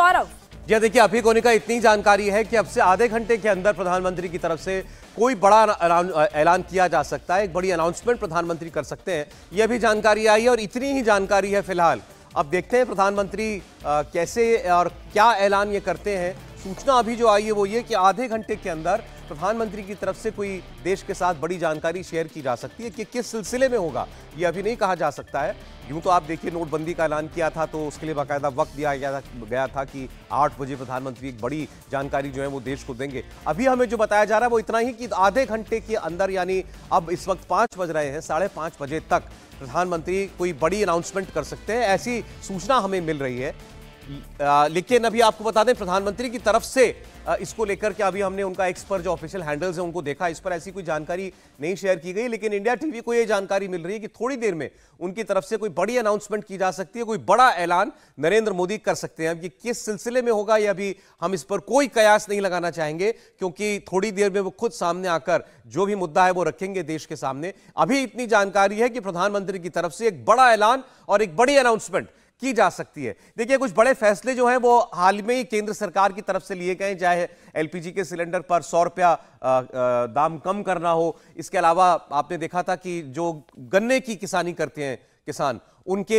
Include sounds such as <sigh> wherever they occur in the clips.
सौरभ जी हाँ, देखिए अभी का इतनी जानकारी है कि अब से आधे घंटे के अंदर प्रधानमंत्री की तरफ से कोई बड़ा ऐलान किया जा सकता है एक बड़ी अनाउंसमेंट प्रधानमंत्री कर सकते हैं यह भी जानकारी आई है और इतनी ही जानकारी है फिलहाल अब देखते हैं प्रधानमंत्री कैसे और क्या ऐलान ये करते हैं सूचना अभी जो आई है वो ये कि आधे घंटे के अंदर प्रधानमंत्री की तरफ से कोई देश के साथ बड़ी जानकारी शेयर की जा सकती है कि किस सिलसिले में होगा ये अभी नहीं कहा जा सकता है यूं तो आप देखिए नोटबंदी का ऐलान किया था तो उसके लिए बाकायदा वक्त दिया गया था गया था कि आठ बजे प्रधानमंत्री एक बड़ी जानकारी जो है वो देश को देंगे अभी हमें जो बताया जा रहा है वो इतना ही कि आधे घंटे के अंदर यानी अब इस वक्त पाँच बज रहे हैं साढ़े पाँच बजे तक प्रधानमंत्री कोई बड़ी अनाउंसमेंट कर सकते हैं ऐसी सूचना हमें मिल रही है लेकिन अभी आपको बता दें प्रधानमंत्री की तरफ से इसको लेकर के अभी हमने उनका एक्स पर जो ऑफिशियल हैंडल्स है उनको देखा इस पर ऐसी कोई जानकारी नहीं शेयर की गई लेकिन इंडिया टीवी को यह जानकारी मिल रही है कि थोड़ी देर में उनकी तरफ से कोई बड़ी अनाउंसमेंट की जा सकती है कोई बड़ा ऐलान नरेंद्र मोदी कर सकते हैं अब ये किस सिलसिले में होगा यह अभी हम इस पर कोई कयास नहीं लगाना चाहेंगे क्योंकि थोड़ी देर में वो खुद सामने आकर जो भी मुद्दा है वो रखेंगे देश के सामने अभी इतनी जानकारी है कि प्रधानमंत्री की तरफ से एक बड़ा ऐलान और एक बड़ी अनाउंसमेंट की जा सकती है देखिए कुछ बड़े फैसले जो हैं वो हाल में ही केंद्र सरकार की तरफ से लिए गए चाहे एलपीजी के सिलेंडर पर सौ रुपया दाम कम करना हो इसके अलावा आपने देखा था कि जो गन्ने की किसानी करते हैं किसान उनके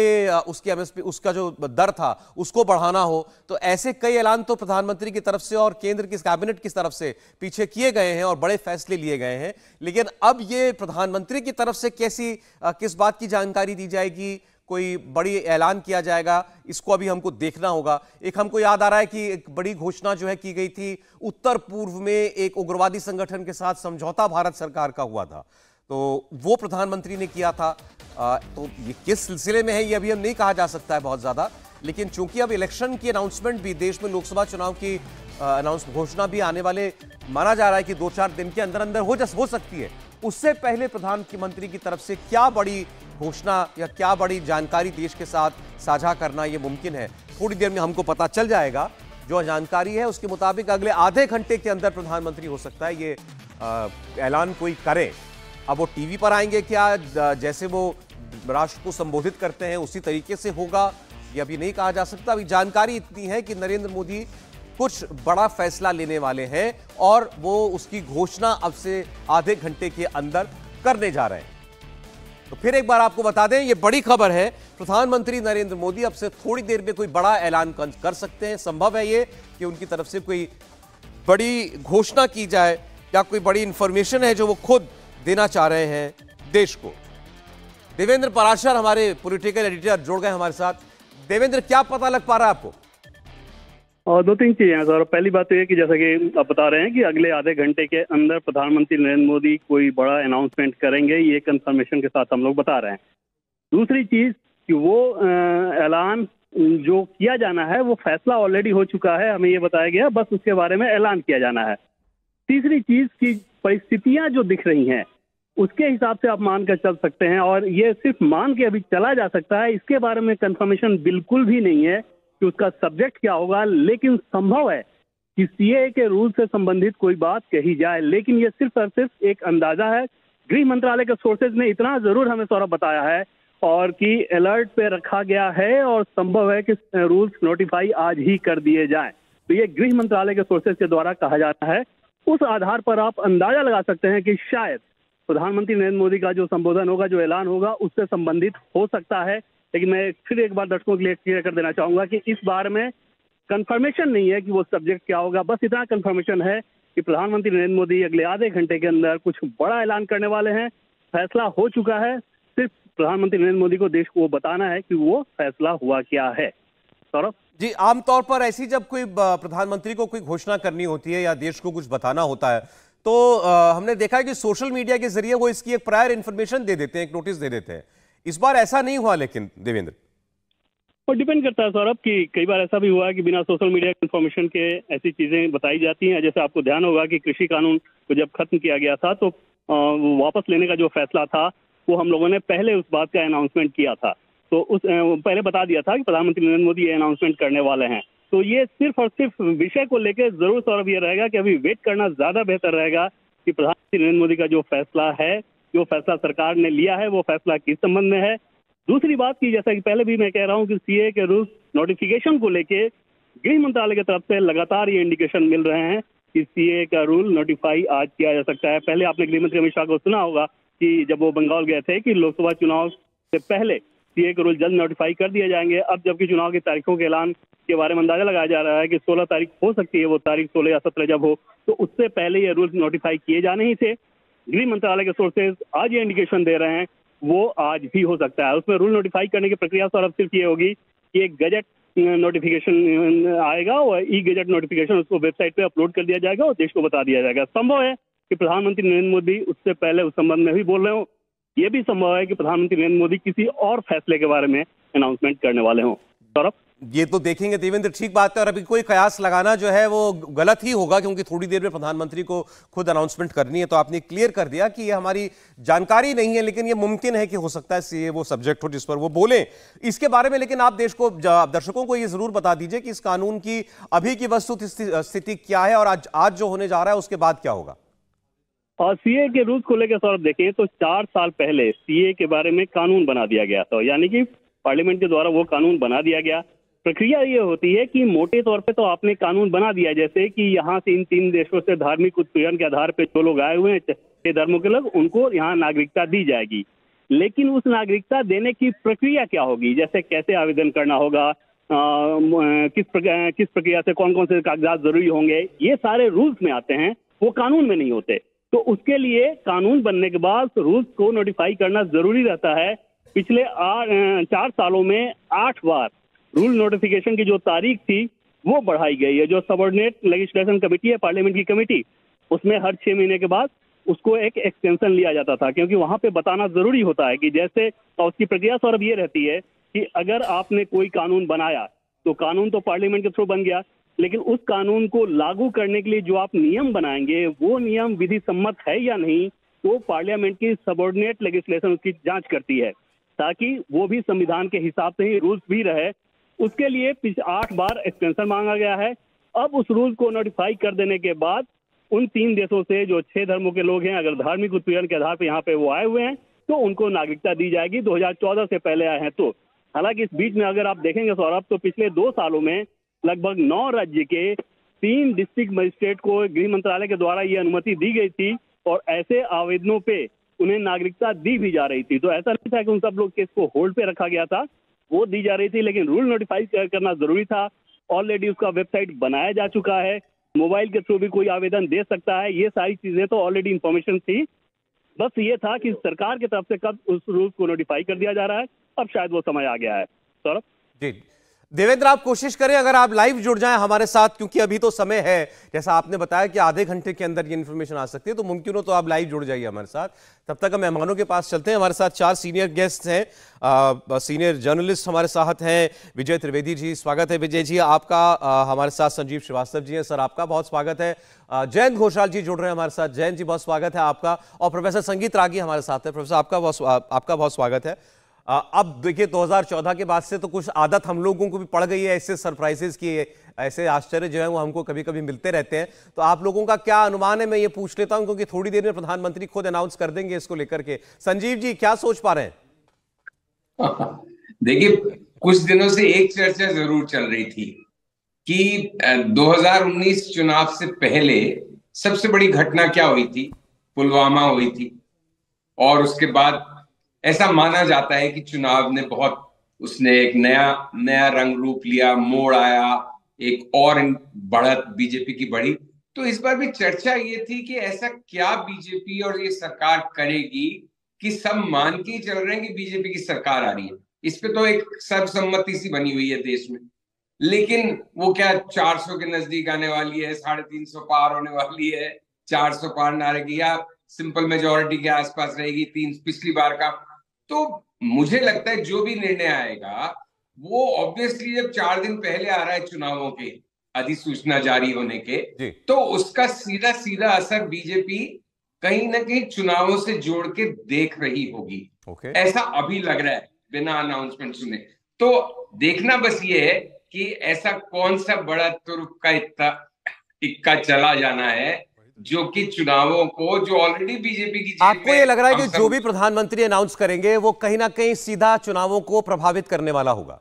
उसके एमएसपी उसका जो दर था उसको बढ़ाना हो तो ऐसे कई ऐलान तो प्रधानमंत्री की तरफ से और केंद्र की कैबिनेट की तरफ से पीछे किए गए हैं और बड़े फैसले लिए गए हैं लेकिन अब ये प्रधानमंत्री की तरफ से कैसी किस बात की जानकारी दी जाएगी कोई बड़ी ऐलान किया जाएगा इसको अभी हमको देखना होगा एक हमको याद आ रहा है कि एक बड़ी घोषणा जो है की गई थी उत्तर पूर्व में एक उग्रवादी संगठन के साथ समझौता भारत सरकार का हुआ था तो वो प्रधानमंत्री ने किया था आ, तो ये किस सिलसिले में है ये अभी हम नहीं कहा जा सकता है बहुत ज्यादा लेकिन चूंकि अब इलेक्शन की अनाउंसमेंट भी देश में लोकसभा चुनाव की अनाउंस घोषणा भी आने वाले माना जा रहा है कि दो चार दिन के अंदर अंदर हो जस हो सकती है उससे पहले प्रधानमंत्री की तरफ से क्या बड़ी घोषणा या क्या बड़ी जानकारी देश के साथ साझा करना ये मुमकिन है थोड़ी देर में हमको पता चल जाएगा जो जानकारी है उसके मुताबिक अगले आधे घंटे के अंदर प्रधानमंत्री हो सकता है ये ऐलान कोई करे अब वो टीवी पर आएंगे क्या जैसे वो राष्ट्र को संबोधित करते हैं उसी तरीके से होगा ये अभी नहीं कहा जा सकता अभी जानकारी इतनी है कि नरेंद्र मोदी कुछ बड़ा फैसला लेने वाले हैं और वो उसकी घोषणा अब से आधे घंटे के अंदर करने जा रहे हैं तो फिर एक बार आपको बता दें ये बड़ी खबर है प्रधानमंत्री नरेंद्र मोदी अब से थोड़ी देर में कोई बड़ा ऐलान कर सकते हैं संभव है ये कि उनकी तरफ से कोई बड़ी घोषणा की जाए या कोई बड़ी इंफॉर्मेशन है जो वो खुद देना चाह रहे हैं देश को देवेंद्र पराशर हमारे पॉलिटिकल एडिटर जुड़ गए हमारे साथ देवेंद्र क्या पता लग पा रहा है आपको और दो तीन चीज़ें हैं सर पहली बात तो ये कि जैसा कि आप बता रहे हैं कि अगले आधे घंटे के अंदर प्रधानमंत्री नरेंद्र मोदी कोई बड़ा अनाउंसमेंट करेंगे ये कंफर्मेशन के साथ हम लोग बता रहे हैं दूसरी चीज़ कि वो ऐलान जो किया जाना है वो फैसला ऑलरेडी हो चुका है हमें ये बताया गया बस उसके बारे में ऐलान किया जाना है तीसरी चीज़ की परिस्थितियाँ जो दिख रही हैं उसके हिसाब से आप मान कर चल सकते हैं और ये सिर्फ मान के अभी चला जा सकता है इसके बारे में कंफर्मेशन बिल्कुल भी नहीं है कि उसका सब्जेक्ट क्या होगा लेकिन संभव है कि सीए के रूल से संबंधित कोई बात कही जाए लेकिन ये सिर्फ और सिर्फ एक अंदाजा है गृह मंत्रालय के सोर्सेज ने इतना जरूर हमें सौरभ बताया है और कि अलर्ट पे रखा गया है और संभव है कि रूल्स नोटिफाई आज ही कर दिए जाएं तो ये गृह मंत्रालय के सोर्सेज के द्वारा कहा जाता है उस आधार पर आप अंदाजा लगा सकते हैं कि शायद प्रधानमंत्री नरेंद्र मोदी का जो संबोधन होगा जो ऐलान होगा उससे संबंधित हो सकता है लेकिन मैं फिर एक बार दर्शकों के लिए क्लियर कर देना चाहूंगा कि इस बार में कंफर्मेशन नहीं है कि वो सब्जेक्ट क्या होगा बस इतना कंफर्मेशन है कि प्रधानमंत्री नरेंद्र मोदी अगले आधे घंटे के अंदर कुछ बड़ा ऐलान करने वाले हैं फैसला हो चुका है सिर्फ प्रधानमंत्री नरेंद्र मोदी को देश को बताना है कि वो फैसला हुआ क्या है सौरभ जी आमतौर पर ऐसी जब कोई प्रधानमंत्री को कोई घोषणा करनी होती है या देश को कुछ बताना होता है तो आ, हमने देखा है कि सोशल मीडिया के जरिए वो इसकी एक प्रायर इन्फॉर्मेशन दे देते हैं एक नोटिस दे देते हैं इस बार ऐसा नहीं हुआ लेकिन देवेंद्र और डिपेंड करता है सौरभ कि कई बार ऐसा भी हुआ है कि बिना सोशल मीडिया इन्फॉर्मेशन के ऐसी चीजें बताई जाती हैं जैसे आपको ध्यान होगा कि कृषि कानून को जब खत्म किया गया था तो वापस लेने का जो फैसला था वो हम लोगों ने पहले उस बात का अनाउंसमेंट किया था तो उस पहले बता दिया था कि प्रधानमंत्री नरेंद्र मोदी ये अनाउंसमेंट करने वाले हैं तो ये सिर्फ और सिर्फ विषय को लेकर जरूर सौरभ यह रहेगा कि अभी वेट करना ज्यादा बेहतर रहेगा कि प्रधानमंत्री नरेंद्र मोदी का जो फैसला है जो फैसला सरकार ने लिया है वो फैसला किस संबंध में है दूसरी बात की जैसा कि पहले भी मैं कह रहा हूँ कि सीए के रूल नोटिफिकेशन को लेके गृह मंत्रालय की तरफ से लगातार ये इंडिकेशन मिल रहे हैं कि सीए का रूल नोटिफाई आज किया जा सकता है पहले आपने गृह मंत्री अमित शाह को सुना होगा कि जब वो बंगाल गए थे कि लोकसभा चुनाव से पहले सीए का रूल जल्द नोटिफाई कर दिया जाएंगे अब जबकि चुनाव की तारीखों के ऐलान के बारे में अंदाजा लगाया जा रहा है कि 16 तारीख हो सकती है वो तारीख 16 या 17 जब हो तो उससे पहले ये रूल नोटिफाई किए जाने ही थे गृह मंत्रालय के सोर्सेज आज ये इंडिकेशन दे रहे हैं वो आज भी हो सकता है उसमें रूल नोटिफाई करने की प्रक्रिया सौरभ तो सिर्फ ये होगी कि एक गजट नोटिफिकेशन आएगा और ई गजट नोटिफिकेशन उसको वेबसाइट पे अपलोड कर दिया जाएगा और देश को बता दिया जाएगा संभव है कि प्रधानमंत्री नरेंद्र मोदी उससे पहले उस संबंध में भी बोल रहे हो ये भी संभव है कि प्रधानमंत्री नरेंद्र मोदी किसी और फैसले के बारे में अनाउंसमेंट करने वाले हों सौरभ ये तो देखेंगे देवेंद्र ठीक बात है और अभी कोई कयास लगाना जो है वो गलत ही होगा क्योंकि थोड़ी देर में प्रधानमंत्री को खुद अनाउंसमेंट करनी है तो आपने क्लियर कर दिया कि ये हमारी जानकारी नहीं है लेकिन ये मुमकिन है कि हो सकता है ये वो सब्जेक्ट हो जिस पर वो बोले इसके बारे में लेकिन आप देश को दर्शकों को ये जरूर बता दीजिए कि इस कानून की अभी की वस्तु स्थिति क्या है और आज आज जो होने जा रहा है उसके बाद क्या होगा और सीए के रूल को लेकर सौरभ देखिए तो चार साल पहले सीए के बारे में कानून बना दिया गया था यानी कि पार्लियामेंट के द्वारा वो कानून बना दिया गया प्रक्रिया ये होती है कि मोटे तौर पे तो आपने कानून बना दिया जैसे कि यहाँ से इन तीन देशों से धार्मिक उत्पीड़न के आधार पे जो लोग आए हुए हैं छह धर्मों के लोग उनको यहाँ नागरिकता दी जाएगी लेकिन उस नागरिकता देने की प्रक्रिया क्या होगी जैसे कैसे आवेदन करना होगा आ, किस प्रक्रिया, किस प्रक्रिया से कौन कौन से कागजात जरूरी होंगे ये सारे रूल्स में आते हैं वो कानून में नहीं होते तो उसके लिए कानून बनने के बाद रूल्स को नोटिफाई करना जरूरी रहता है पिछले आ, चार सालों में आठ बार रूल नोटिफिकेशन की जो तारीख थी वो बढ़ाई गई है जो सबॉर्डिनेट लेजिस्लेशन कमेटी है पार्लियामेंट की कमेटी उसमें हर छह महीने के बाद उसको एक एक्सटेंशन लिया जाता था क्योंकि वहां पे बताना जरूरी होता है कि जैसे और तो उसकी प्रक्रिया सौरभ ये रहती है कि अगर आपने कोई कानून बनाया तो कानून तो पार्लियामेंट के थ्रू बन गया लेकिन उस कानून को लागू करने के लिए जो आप नियम बनाएंगे वो नियम विधि सम्मत है या नहीं वो पार्लियामेंट की सबॉर्डिनेट लेजिस्लेशन उसकी जांच करती है ताकि वो भी संविधान के हिसाब से ही रूल्स भी रहे उसके लिए आठ बार एक्सटेंशन मांगा गया है अब उस रूल को नोटिफाई कर देने के बाद उन तीन देशों से जो छह धर्मों के लोग हैं अगर धार्मिक उत्पीड़न के आधार पर यहाँ पे वो आए हुए हैं तो उनको नागरिकता दी जाएगी 2014 से पहले आए हैं तो हालांकि इस बीच में अगर आप देखेंगे सौरभ तो पिछले दो सालों में लगभग नौ राज्य के तीन डिस्ट्रिक्ट मजिस्ट्रेट को गृह मंत्रालय के द्वारा ये अनुमति दी गई थी और ऐसे आवेदनों पे उन्हें नागरिकता दी भी जा रही थी तो ऐसा नहीं था कि उन सब लोग केस को होल्ड पे रखा गया था वो दी जा रही थी लेकिन रूल नोटिफाई करना जरूरी था ऑलरेडी उसका वेबसाइट बनाया जा चुका है मोबाइल के थ्रू भी कोई आवेदन दे सकता है ये सारी चीजें तो ऑलरेडी इंफॉर्मेशन थी बस ये था कि सरकार की तरफ से कब उस रूल को नोटिफाई कर दिया जा रहा है अब शायद वो समय आ गया है सौरभ जी देवेंद्र आप कोशिश करें अगर आप लाइव जुड़ जाएं हमारे साथ क्योंकि अभी तो समय है जैसा आपने बताया कि आधे घंटे के अंदर ये इन्फॉर्मेशन आ सकती है तो मुमकिन हो तो आप लाइव जुड़ जाइए हमारे साथ तब तक हम मेहमानों के पास चलते हैं हमारे साथ चार सीनियर गेस्ट हैं आ, सीनियर जर्नलिस्ट हमारे साथ हैं विजय त्रिवेदी जी स्वागत है विजय जी आपका आ, हमारे साथ संजीव श्रीवास्तव जी हैं सर आपका बहुत स्वागत है जयंत घोषाल जी जुड़ रहे हैं हमारे साथ जयंत जी बहुत स्वागत है आपका और प्रोफेसर संगीत रागी हमारे साथ है प्रोफेसर आपका बहुत आपका बहुत स्वागत है अब देखिए 2014 के बाद से तो कुछ आदत हम लोगों को भी पड़ गई है ऐसे सरप्राइजेज की ऐसे आश्चर्य जो है वो हमको कभी कभी मिलते रहते हैं तो आप लोगों का क्या अनुमान है मैं ये पूछ लेता हूं क्योंकि थोड़ी देर में प्रधानमंत्री खुद अनाउंस कर देंगे इसको लेकर के संजीव जी क्या सोच पा रहे हैं <laughs> देखिए कुछ दिनों से एक चर्चा जरूर चल रही थी कि दो चुनाव से पहले सबसे बड़ी घटना क्या हुई थी पुलवामा हुई थी और उसके बाद ऐसा माना जाता है कि चुनाव ने बहुत उसने एक नया नया रंग रूप लिया मोड़ आया एक और बढ़त बीजेपी की बढ़ी तो इस बार भी चर्चा ये थी कि ऐसा क्या बीजेपी और ये सरकार करेगी कि सब मान के चल रहे हैं कि बीजेपी की सरकार आ रही है इस पे तो एक सर्वसम्मति सी बनी हुई है देश में लेकिन वो क्या 400 के नजदीक आने वाली है साढ़े तीन सौ पार होने वाली है 400 पार ना रहेगी या सिंपल मेजोरिटी के आसपास रहेगी तीन पिछली बार का तो मुझे लगता है जो भी निर्णय आएगा वो ऑब्वियसली जब चार दिन पहले आ रहा है चुनावों के अधिसूचना जारी होने के तो उसका सीधा सीधा असर बीजेपी कहीं ना कहीं चुनावों से जोड़ के देख रही होगी ऐसा अभी लग रहा है बिना अनाउंसमेंट सुने तो देखना बस ये है कि ऐसा कौन सा बड़ा तुर्क का इक्का इक्का चला जाना है जो कि चुनावों को जो ऑलरेडी बीजेपी की आपको ये लग रहा है कि जो भी प्रधानमंत्री अनाउंस करेंगे वो कहीं ना कहीं सीधा चुनावों को प्रभावित करने वाला होगा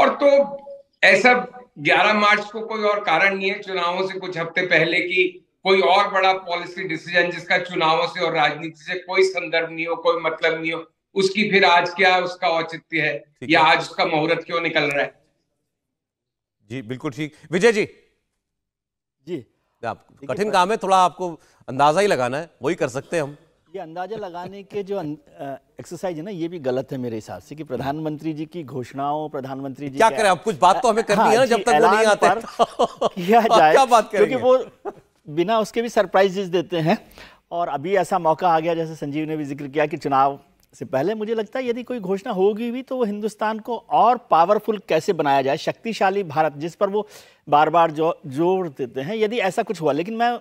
और तो ऐसा 11 मार्च को कोई और कारण नहीं है चुनावों से कुछ हफ्ते पहले की कोई और बड़ा पॉलिसी डिसीजन जिसका चुनावों से और राजनीति से कोई संदर्भ नहीं हो कोई मतलब नहीं हो उसकी फिर आज क्या उसका औचित्य है या आज उसका मुहूर्त क्यों निकल रहा है जी बिल्कुल ठीक विजय जी आप कठिन काम है थोड़ा आपको अंदाजा ही लगाना है वही कर सकते हैं हम ये अंदाजा लगाने के जो एक्सरसाइज अं- है ना ये भी गलत है मेरे हिसाब से कि प्रधानमंत्री जी की घोषणाओं प्रधानमंत्री जी क्या करें आप कुछ बात तो हमें करनी है ना हाँ, जब तक नहीं आते <laughs> क्या बात करेंगे क्योंकि वो बिना उसके भी सरप्राइजेस देते हैं और अभी ऐसा मौका आ गया जैसे संजीव ने भी जिक्र किया कि चुनाव से पहले मुझे लगता है यदि कोई घोषणा होगी भी तो वो हिंदुस्तान को और पावरफुल कैसे बनाया जाए शक्तिशाली भारत जिस पर वो बार बार जो जोर देते हैं यदि ऐसा कुछ हुआ लेकिन मैं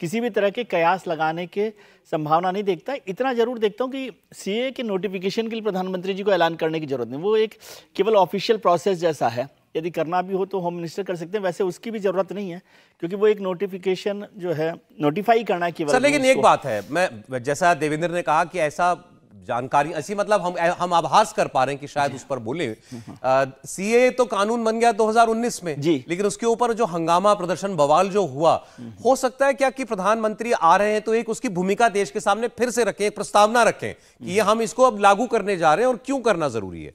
किसी भी तरह के कयास लगाने के संभावना नहीं देखता इतना जरूर देखता हूँ कि ए के नोटिफिकेशन के लिए प्रधानमंत्री जी को ऐलान करने की जरूरत नहीं वो एक केवल ऑफिशियल प्रोसेस जैसा है यदि करना भी हो तो होम मिनिस्टर कर सकते हैं वैसे उसकी भी जरूरत नहीं है क्योंकि वो एक नोटिफिकेशन जो है नोटिफाई करना केवल लेकिन एक बात है मैं जैसा देवेंद्र ने कहा कि ऐसा जानकारी ऐसी मतलब हम हम आभास कर पा रहे हैं कि शायद उस पर बोले सीए तो कानून बन गया 2019 में जी लेकिन उसके ऊपर जो हंगामा प्रदर्शन बवाल जो हुआ हो सकता है क्या कि प्रधानमंत्री आ रहे हैं तो एक उसकी भूमिका देश के सामने फिर से रखें एक प्रस्तावना रखें कि ये हम इसको अब लागू करने जा रहे हैं और क्यों करना जरूरी है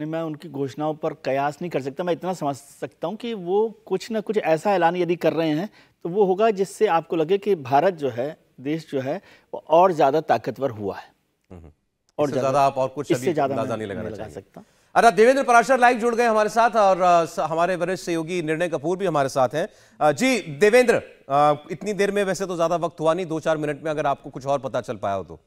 नहीं मैं उनकी घोषणाओं पर कयास नहीं कर सकता मैं इतना समझ सकता हूँ कि वो कुछ ना कुछ ऐसा ऐलान यदि कर रहे हैं तो वो होगा जिससे आपको लगे कि भारत जो है देश जो है वो और ज़्यादा ताकतवर हुआ है हम्म। और ज्यादा आप और कुछ अंदाजा नहीं लगाना चाह सकता अरे अच्छा, देवेंद्र पराशर लाइव जुड़ गए हमारे साथ और हमारे वरिष्ठ सहयोगी निर्णय कपूर भी हमारे साथ हैं जी देवेंद्र इतनी देर में वैसे तो ज्यादा वक्त हुआ नहीं दो चार मिनट में अगर आपको कुछ और पता चल पाया हो तो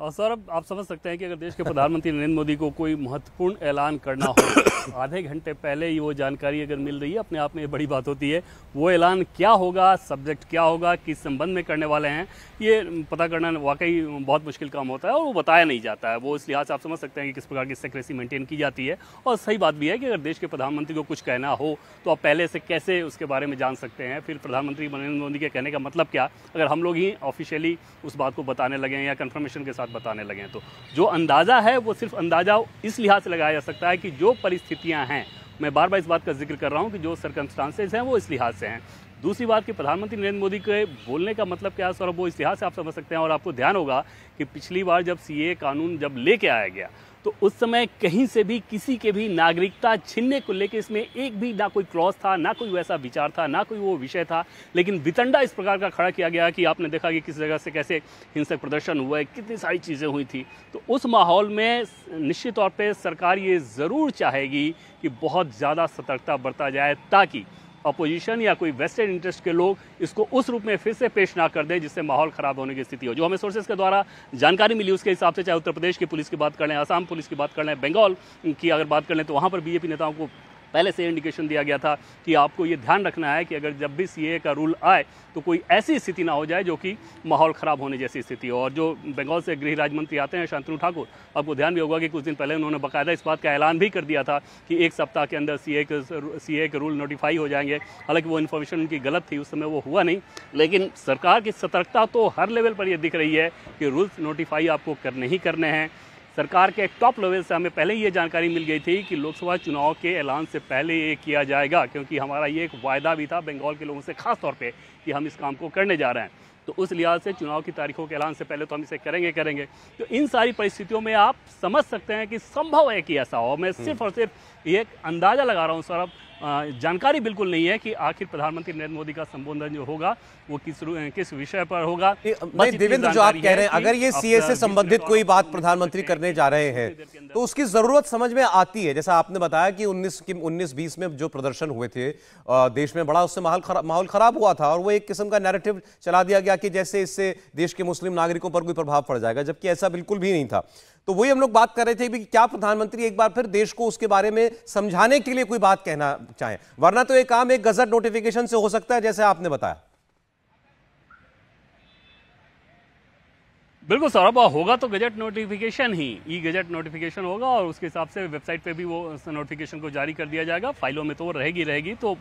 सर अब आप समझ सकते हैं कि अगर देश के प्रधानमंत्री नरेंद्र मोदी को कोई महत्वपूर्ण ऐलान करना हो तो आधे घंटे पहले ही वो जानकारी अगर मिल रही है अपने आप में ये बड़ी बात होती है वो ऐलान क्या होगा सब्जेक्ट क्या होगा किस संबंध में करने वाले हैं ये पता करना वाकई बहुत मुश्किल काम होता है और वो बताया नहीं जाता है वो इस लिहाज से आप समझ सकते हैं कि किस प्रकार की सेक्रेसी मेंटेन की जाती है और सही बात भी है कि अगर देश के प्रधानमंत्री को कुछ कहना हो तो आप पहले से कैसे उसके बारे में जान सकते हैं फिर प्रधानमंत्री नरेंद्र मोदी के कहने का मतलब क्या अगर हम लोग ही ऑफिशियली उस बात को बताने लगे या कन्फर्मेशन के साथ बात बताने लगे हैं तो जो अंदाज़ा है वो सिर्फ अंदाज़ा इस लिहाज से लगाया जा सकता है कि जो परिस्थितियाँ हैं मैं बार बार इस बात का जिक्र कर रहा हूँ कि जो सर्कमस्टांसेज हैं वो इस लिहाज से हैं दूसरी बात कि प्रधानमंत्री नरेंद्र मोदी के बोलने का मतलब क्या है सौरभ वो इस लिहाज से आप समझ सकते हैं और आपको ध्यान होगा कि पिछली बार जब सीए कानून जब लेके आया गया तो उस समय कहीं से भी किसी के भी नागरिकता छीनने को लेकर इसमें एक भी ना कोई क्लॉज था ना कोई वैसा विचार था ना कोई वो विषय था लेकिन वितंडा इस प्रकार का खड़ा किया गया कि आपने देखा कि किस जगह से कैसे हिंसक प्रदर्शन हुआ है कितनी सारी चीज़ें हुई थी तो उस माहौल में निश्चित तौर पर सरकार ये ज़रूर चाहेगी कि बहुत ज़्यादा सतर्कता बरता जाए ताकि अपोजिशन या कोई वेस्टर्न इंटरेस्ट के लोग इसको उस रूप में फिर से पेश ना कर दें जिससे माहौल खराब होने की स्थिति हो जो हमें सोर्सेज के द्वारा जानकारी मिली उसके हिसाब से चाहे उत्तर प्रदेश की पुलिस की बात कर लें आसाम पुलिस की बात कर लें बंगाल की अगर बात कर लें तो वहाँ पर बीजेपी नेताओं को पहले से इंडिकेशन दिया गया था कि आपको ये ध्यान रखना है कि अगर जब भी सी का रूल आए तो कोई ऐसी स्थिति ना हो जाए जो कि माहौल ख़राब होने जैसी स्थिति और जो बंगाल से गृह राज्य मंत्री आते हैं शांतनु ठाकुर आपको ध्यान भी होगा कि कुछ दिन पहले उन्होंने बाकायदा इस बात का ऐलान भी कर दिया था कि एक सप्ताह के अंदर सी के सी के रूल नोटिफाई हो जाएंगे हालांकि वो इन्फॉर्मेशन उनकी गलत थी उस समय वो हुआ नहीं लेकिन सरकार की सतर्कता तो हर लेवल पर यह दिख रही है कि रूल्स नोटिफाई आपको करने ही करने हैं सरकार के एक टॉप लेवल से हमें पहले ही ये जानकारी मिल गई थी कि लोकसभा चुनाव के ऐलान से पहले ये किया जाएगा क्योंकि हमारा ये एक वायदा भी था बंगाल के लोगों से खास तौर पे कि हम इस काम को करने जा रहे हैं तो उस लिहाज से चुनाव की तारीखों के ऐलान से पहले तो हम इसे करेंगे करेंगे तो इन सारी परिस्थितियों में आप समझ सकते हैं कि संभव है कि ऐसा हो मैं सिर्फ और सिर्फ ये अंदाज़ा लगा रहा हूँ सौरभ जानकारी बिल्कुल नहीं है कि आखिर प्रधानमंत्री नरेंद्र मोदी का संबोधन जो होगा वो किस किस विषय पर होगा देवेंद्र जो आप कह रहे हैं अगर ये सीए से संबंधित कोई बात प्रधानमंत्री करने जा रहे हैं तो उसकी जरूरत समझ में आती है जैसा आपने बताया कि उन्नीस उन्नीस बीस में जो प्रदर्शन हुए थे देश में बड़ा उससे माहौल खराब हुआ था और वो एक किस्म का नैरेटिव चला दिया गया कि जैसे इससे देश के मुस्लिम नागरिकों पर कोई प्रभाव पड़ जाएगा जबकि ऐसा बिल्कुल भी नहीं था तो वही हम लोग बात कर रहे थे भी कि क्या प्रधानमंत्री एक बार फिर देश को उसके बारे में समझाने के लिए कोई बात कहना चाहे वरना तो ये काम एक गजट नोटिफिकेशन से हो सकता है जैसे आपने बताया बिल्कुल सौरभ होगा तो गजट नोटिफिकेशन ही ई गजट नोटिफिकेशन होगा और उसके हिसाब से वेबसाइट पे भी वो नोटिफिकेशन को जारी कर दिया जाएगा फाइलों में तो वो रहेगी रहेगी तो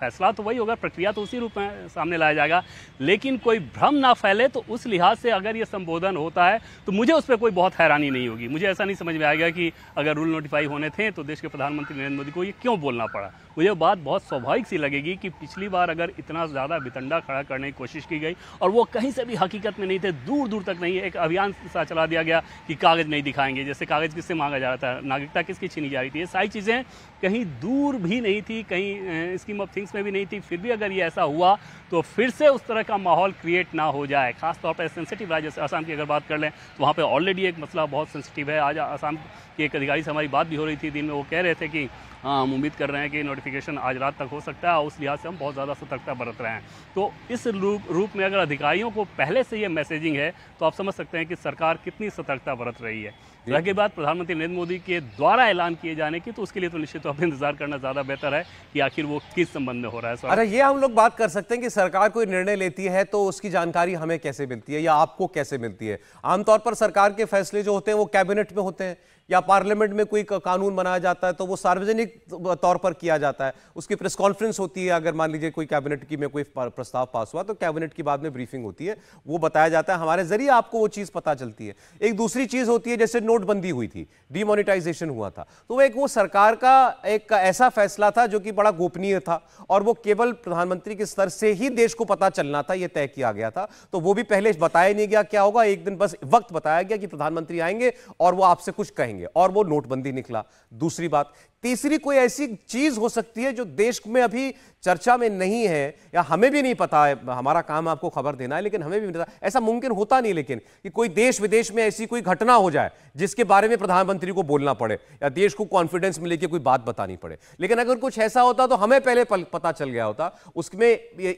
फैसला तो वही होगा प्रक्रिया तो उसी रूप में सामने लाया जाएगा लेकिन कोई भ्रम ना फैले तो उस लिहाज से अगर ये संबोधन होता है तो मुझे उस पर कोई बहुत हैरानी नहीं होगी मुझे ऐसा नहीं समझ में आएगा कि अगर रूल नोटिफाई होने थे तो देश के प्रधानमंत्री नरेंद्र मोदी को ये क्यों बोलना पड़ा मुझे तो बात बहुत स्वाभाविक सी लगेगी कि पिछली बार अगर इतना ज़्यादा बितंडा खड़ा करने की कोशिश की गई और वो कहीं से भी हकीकत में नहीं थे दूर दूर तक नहीं एक अभियान सा चला दिया गया कि कागज़ नहीं दिखाएंगे जैसे कागज़ किससे मांगा जा रहा था नागरिकता किसकी छीनी जा रही थी ये सारी चीज़ें कहीं दूर भी नहीं थी कहीं स्कीम ऑफ थिंग्स में भी नहीं थी फिर भी अगर ये ऐसा हुआ तो फिर से उस तरह का माहौल क्रिएट ना हो जाए खासतौर पर सेंसिटिव राज्य जैसे आसाम की अगर बात कर लें तो वहाँ पर ऑलरेडी एक मसला बहुत सेंसिटिव है आज आसाम कि एक अधिकारी से हमारी बात भी हो रही थी दिन में वो कह रहे थे कि हाँ हम उम्मीद कर रहे हैं कि नोटिफिकेशन आज रात तक हो सकता है और उस लिहाज से हम बहुत ज़्यादा सतर्कता बरत रहे हैं तो इस रूप रूप में अगर अधिकारियों को पहले से ये मैसेजिंग है तो आप समझ सकते हैं कि सरकार कितनी सतर्कता बरत रही है तो रह के बाद प्रधानमंत्री नरेंद्र मोदी के द्वारा ऐलान किए जाने की तो उसके लिए तो निश्चित तौर पर इंतजार करना ज़्यादा बेहतर है कि आखिर वो किस संबंध में हो रहा है अरे ये हम लोग बात कर सकते हैं कि सरकार कोई निर्णय लेती है तो उसकी जानकारी हमें कैसे मिलती है या आपको कैसे मिलती है आमतौर पर सरकार के फैसले जो होते हैं वो कैबिनेट में होते हैं या पार्लियामेंट में कोई कानून बनाया जाता है तो वो सार्वजनिक तौर पर किया जाता है उसकी प्रेस कॉन्फ्रेंस होती है अगर मान लीजिए कोई कैबिनेट की में कोई प्रस्ताव पास हुआ तो कैबिनेट की बाद में ब्रीफिंग होती है वो बताया जाता है हमारे जरिए आपको वो चीज़ पता चलती है एक दूसरी चीज़ होती है जैसे नोटबंदी हुई थी डिमोनिटाइजेशन हुआ था तो वो एक वो सरकार का एक ऐसा फैसला था जो कि बड़ा गोपनीय था और वो केवल प्रधानमंत्री के स्तर से ही देश को पता चलना था ये तय किया गया था तो वो भी पहले बताया नहीं गया क्या होगा एक दिन बस वक्त बताया गया कि प्रधानमंत्री आएंगे और वो आपसे कुछ कहेंगे करेंगे और वो नोटबंदी निकला दूसरी बात तीसरी कोई ऐसी चीज हो सकती है जो देश में अभी चर्चा में नहीं है या हमें भी नहीं पता है हमारा काम आपको खबर देना है लेकिन हमें भी नहीं पता ऐसा मुमकिन होता नहीं लेकिन कि कोई देश विदेश में ऐसी कोई घटना हो जाए जिसके बारे में प्रधानमंत्री को बोलना पड़े या देश को कॉन्फिडेंस मिले कि कोई बात बतानी पड़े लेकिन अगर कुछ ऐसा होता तो हमें पहले पता चल गया होता उसमें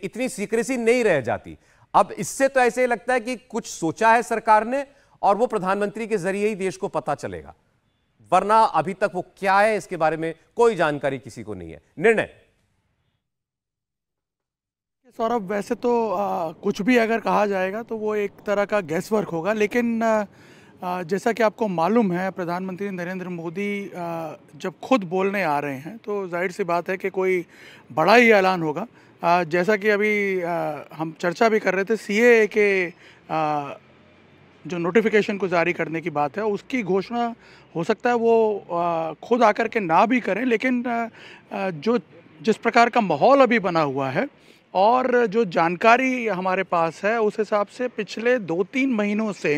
इतनी सीक्रेसी नहीं रह जाती अब इससे तो ऐसे लगता है कि कुछ सोचा है सरकार ने और वो प्रधानमंत्री के जरिए ही देश को पता चलेगा वरना अभी तक वो क्या है इसके बारे में कोई जानकारी किसी को नहीं है निर्णय सौरभ वैसे तो आ, कुछ भी अगर कहा जाएगा तो वो एक तरह का गैस वर्क होगा लेकिन आ, जैसा कि आपको मालूम है प्रधानमंत्री नरेंद्र मोदी जब खुद बोलने आ रहे हैं तो जाहिर सी बात है कि कोई बड़ा ही ऐलान होगा जैसा कि अभी हम चर्चा भी कर रहे थे सीए के जो नोटिफिकेशन को जारी करने की बात है उसकी घोषणा हो सकता है वो खुद आकर के ना भी करें लेकिन जो जिस प्रकार का माहौल अभी बना हुआ है और जो जानकारी हमारे पास है उस हिसाब से पिछले दो तीन महीनों से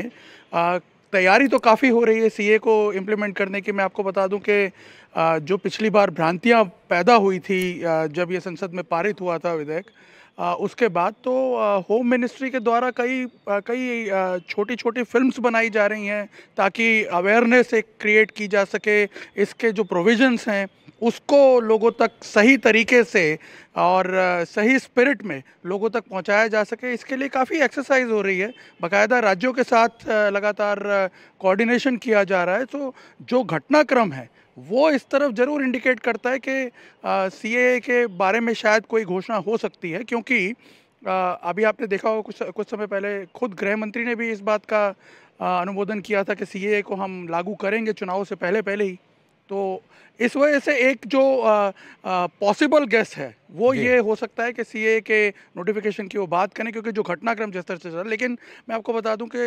तैयारी तो काफ़ी हो रही है सीए को इम्प्लीमेंट करने की मैं आपको बता दूं कि जो पिछली बार भ्रांतियां पैदा हुई थी जब ये संसद में पारित हुआ था विधेयक उसके बाद तो होम मिनिस्ट्री के द्वारा कई कई छोटी छोटी फिल्म्स बनाई जा रही हैं ताकि अवेयरनेस एक क्रिएट की जा सके इसके जो प्रोविजंस हैं उसको लोगों तक सही तरीके से और सही स्पिरिट में लोगों तक पहुंचाया जा सके इसके लिए काफ़ी एक्सरसाइज हो रही है बकायदा राज्यों के साथ लगातार कोऑर्डिनेशन किया जा रहा है तो जो घटनाक्रम है वो इस तरफ ज़रूर इंडिकेट करता है कि सी के बारे में शायद कोई घोषणा हो सकती है क्योंकि आ, अभी आपने देखा होगा कुछ कुछ समय पहले खुद गृह मंत्री ने भी इस बात का अनुमोदन किया था कि सी को हम लागू करेंगे चुनाव से पहले पहले ही तो इस वजह से एक जो पॉसिबल गेस है वो ये हो सकता है कि सीए के नोटिफिकेशन की वो बात करें क्योंकि जो घटनाक्रम जिस तरह से चल लेकिन मैं आपको बता दूं कि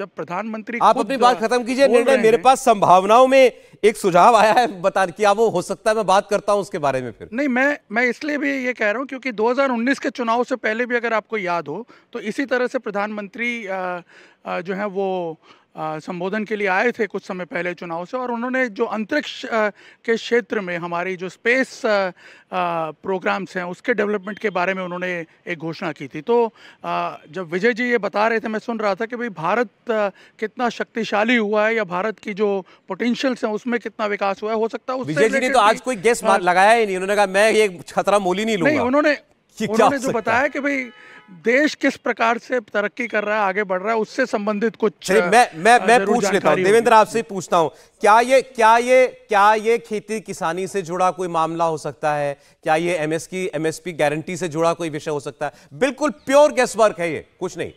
जब प्रधानमंत्री आप अपनी बात खत्म कीजिए निर्णय मेरे पास संभावनाओं में एक सुझाव आया है बता कि वो हो सकता है मैं बात करता हूँ उसके बारे में फिर नहीं मैं मैं इसलिए भी ये कह रहा हूँ क्योंकि दो के चुनाव से पहले भी अगर आपको याद हो तो इसी तरह से प्रधानमंत्री जो है वो संबोधन के लिए आए थे कुछ समय पहले चुनाव से और उन्होंने जो अंतरिक्ष के क्षेत्र में हमारी जो स्पेस प्रोग्राम्स हैं उसके डेवलपमेंट के बारे में उन्होंने एक घोषणा की थी तो जब विजय जी ये बता रहे थे मैं सुन रहा था कि भाई भारत कितना शक्तिशाली हुआ है या भारत की जो पोटेंशियल्स हैं उसमें कितना विकास हुआ है हो सकता है विजय जी ने तो आज कोई गेस्ट हाँ। लगाया ही नहीं उन्होंने कहा मैं ये खतरा मोली नहीं लूंगा नहीं उन्होंने उन्होंने जो बताया कि भाई देश किस प्रकार से तरक्की कर रहा है आगे बढ़ रहा है उससे संबंधित कुछ मैं मैं मैं पूछ लेता हूं देवेंद्र आपसे पूछता हूं क्या ये क्या ये क्या ये खेती किसानी से जुड़ा कोई मामला हो सकता है क्या ये एमएस की एमएसपी गारंटी से जुड़ा कोई विषय हो सकता है बिल्कुल प्योर गैस वर्क है ये कुछ नहीं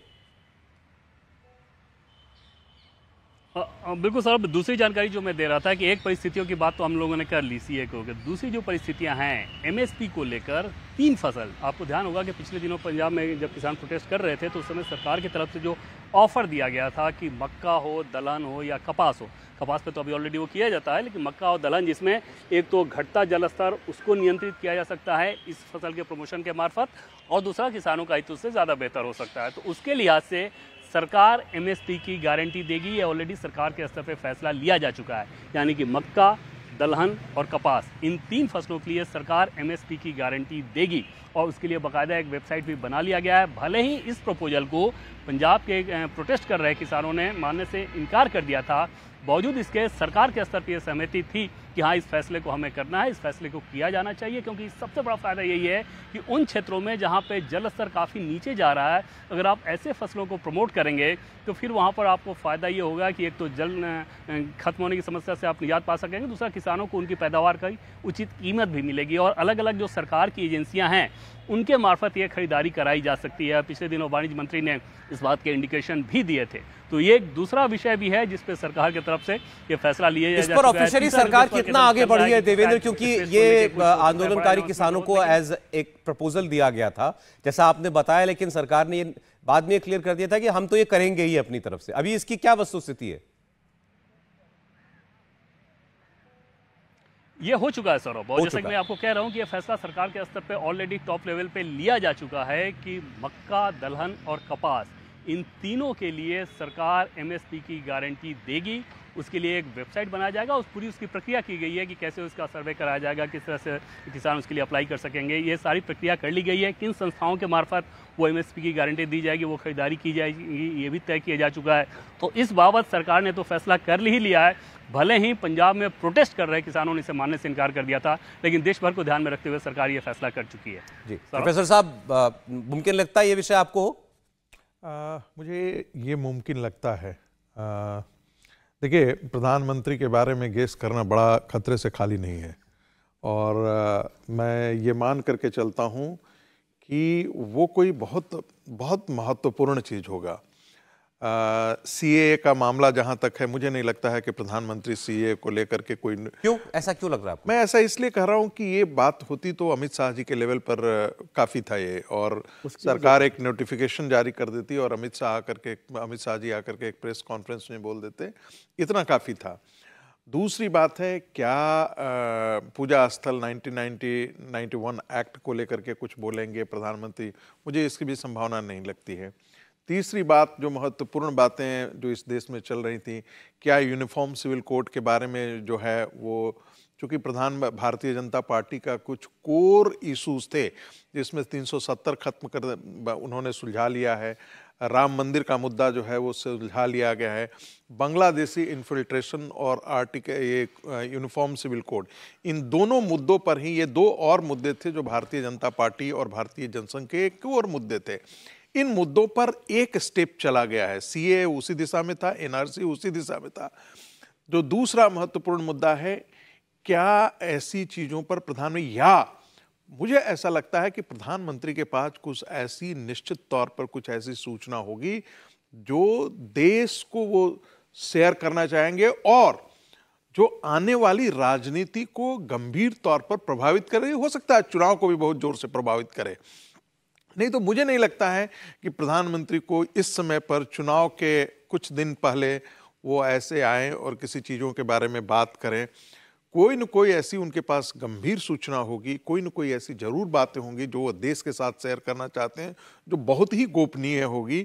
बिल्कुल सर दूसरी जानकारी जो मैं दे रहा था कि एक परिस्थितियों की बात तो हम लोगों ने कर ली सी ए को दूसरी जो परिस्थितियां हैं एमएसपी को लेकर तीन फसल आपको ध्यान होगा कि पिछले दिनों पंजाब में जब किसान प्रोटेस्ट कर रहे थे तो उस समय सरकार की तरफ से जो ऑफर दिया गया था कि मक्का हो दलहन हो या कपास हो कपास पे तो अभी ऑलरेडी वो किया जाता है लेकिन मक्का और दलहन जिसमें एक तो घटता जल स्तर उसको नियंत्रित किया जा सकता है इस फसल के प्रमोशन के मार्फत और दूसरा किसानों का हित उससे ज़्यादा बेहतर हो सकता है तो उसके लिहाज से सरकार एमएसपी की गारंटी देगी ये ऑलरेडी सरकार के स्तर पर फैसला लिया जा चुका है यानी कि मक्का दलहन और कपास इन तीन फसलों के लिए सरकार एमएसपी की गारंटी देगी और उसके लिए बाकायदा एक वेबसाइट भी बना लिया गया है भले ही इस प्रपोजल को पंजाब के प्रोटेस्ट कर रहे किसानों ने मानने से इनकार कर दिया था बावजूद इसके सरकार के स्तर पर यह सहमति थी कि हाँ इस फैसले को हमें करना है इस फैसले को किया जाना चाहिए क्योंकि सबसे बड़ा फ़ायदा यही है कि उन क्षेत्रों में जहाँ पे जल स्तर काफ़ी नीचे जा रहा है अगर आप ऐसे फसलों को प्रमोट करेंगे तो फिर वहाँ पर आपको फ़ायदा ये होगा कि एक तो जल खत्म होने की समस्या से आप निजात पा सकेंगे दूसरा किसानों को उनकी पैदावार की उचित कीमत भी मिलेगी और अलग अलग जो सरकार की एजेंसियाँ हैं उनके मार्फत ये खरीदारी कराई जा सकती है पिछले दिनों वाणिज्य मंत्री ने इस बात के इंडिकेशन भी दिए थे तो ये एक दूसरा विषय भी है जिसपे सरकार की तरफ से ये फैसला लिया इस पर ऑफिशियली सरकार कितना आगे बढ़ी है देवेंद्र क्योंकि ये आंदोलनकारी किसानों को एज एक प्रपोजल दिया गया था जैसा आपने बताया लेकिन सरकार ने बाद में क्लियर कर दिया था कि हम तो ये करेंगे ही अपनी तरफ से अभी इसकी क्या वस्तु स्थिति है ये हो चुका है सौरभ जैसे कि मैं आपको कह रहा हूँ कि ये फैसला सरकार के स्तर पे ऑलरेडी टॉप लेवल पे लिया जा चुका है कि मक्का दलहन और कपास इन तीनों के लिए सरकार एमएसपी की गारंटी देगी उसके लिए एक वेबसाइट बनाया जाएगा उस पूरी उसकी प्रक्रिया की गई है कि कैसे उसका सर्वे कराया जाएगा किस तरह से किसान उसके लिए अप्लाई कर सकेंगे ये सारी प्रक्रिया कर ली गई है किन संस्थाओं के मार्फत वो एम की गारंटी दी जाएगी वो खरीदारी की जाएगी ये भी तय किया जा चुका है तो इस बाबत सरकार ने तो फैसला कर ही लिया है भले ही पंजाब में प्रोटेस्ट कर रहे किसानों ने इसे मानने से इनकार कर दिया था लेकिन देश भर को ध्यान में रखते हुए सरकार ये फैसला कर चुकी है जी प्रोफेसर साहब मुमकिन लगता है ये विषय आपको आ, मुझे ये मुमकिन लगता है देखिए प्रधानमंत्री के बारे में गेस करना बड़ा खतरे से खाली नहीं है और आ, मैं ये मान करके चलता हूँ कि वो कोई बहुत बहुत महत्वपूर्ण चीज़ होगा सी ए का मामला जहां तक है मुझे नहीं लगता है कि प्रधानमंत्री सी ए को लेकर के कोई क्यों ऐसा क्यों लग रहा है मैं ऐसा इसलिए कह रहा हूं कि ये बात होती तो अमित शाह जी के लेवल पर काफ़ी था ये और सरकार एक नोटिफिकेशन जारी कर देती और अमित शाह आकर के अमित शाह जी आकर के एक प्रेस कॉन्फ्रेंस में बोल देते इतना काफ़ी था दूसरी बात है क्या पूजा स्थल 1990 91 एक्ट को लेकर के कुछ बोलेंगे प्रधानमंत्री मुझे इसकी भी संभावना नहीं लगती है तीसरी बात जो महत्वपूर्ण बातें जो इस देश में चल रही थी क्या यूनिफॉर्म सिविल कोड के बारे में जो है वो चूँकि प्रधान भारतीय जनता पार्टी का कुछ कोर इश्यूज थे जिसमें 370 खत्म कर उन्होंने सुलझा लिया है राम मंदिर का मुद्दा जो है वो सुलझा लिया गया है बांग्लादेशी इन्फिल्ट्रेशन और आर्टिकल ये यूनिफॉर्म सिविल कोड इन दोनों मुद्दों पर ही ये दो और मुद्दे थे जो भारतीय जनता पार्टी और भारतीय जनसंघ के एक और मुद्दे थे इन मुद्दों पर एक स्टेप चला गया है सीए उसी दिशा में था एनआरसी उसी दिशा में था जो दूसरा महत्वपूर्ण मुद्दा है क्या ऐसी चीज़ों पर प्रधानमंत्री या मुझे ऐसा लगता है कि प्रधानमंत्री के पास कुछ ऐसी निश्चित तौर पर कुछ ऐसी सूचना होगी जो देश को वो शेयर करना चाहेंगे और जो आने वाली राजनीति को गंभीर तौर पर प्रभावित करे हो सकता है चुनाव को भी बहुत जोर से प्रभावित करे नहीं तो मुझे नहीं लगता है कि प्रधानमंत्री को इस समय पर चुनाव के कुछ दिन पहले वो ऐसे आए और किसी चीज़ों के बारे में बात करें कोई न कोई ऐसी उनके पास गंभीर सूचना होगी कोई न कोई ऐसी जरूर बातें होंगी जो वो देश के साथ शेयर करना चाहते हैं जो बहुत ही गोपनीय होगी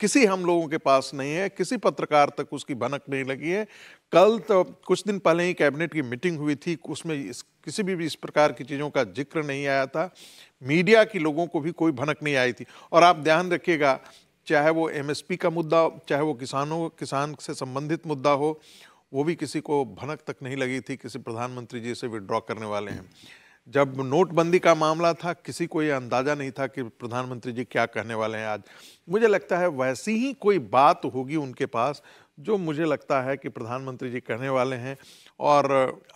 किसी हम लोगों के पास नहीं है किसी पत्रकार तक उसकी भनक नहीं लगी है कल तो कुछ दिन पहले ही कैबिनेट की मीटिंग हुई थी उसमें इस किसी भी, भी इस प्रकार की चीज़ों का जिक्र नहीं आया था मीडिया की लोगों को भी कोई भनक नहीं आई थी और आप ध्यान रखिएगा चाहे वो एमएसपी का मुद्दा चाहे वो किसानों किसान से संबंधित मुद्दा हो वो भी किसी को भनक तक नहीं लगी थी किसी प्रधानमंत्री जी से विड्रॉ करने वाले हैं जब नोटबंदी का मामला था किसी को ये अंदाज़ा नहीं था कि प्रधानमंत्री जी क्या कहने वाले हैं आज मुझे लगता है वैसी ही कोई बात होगी उनके पास जो मुझे लगता है कि प्रधानमंत्री जी कहने वाले हैं और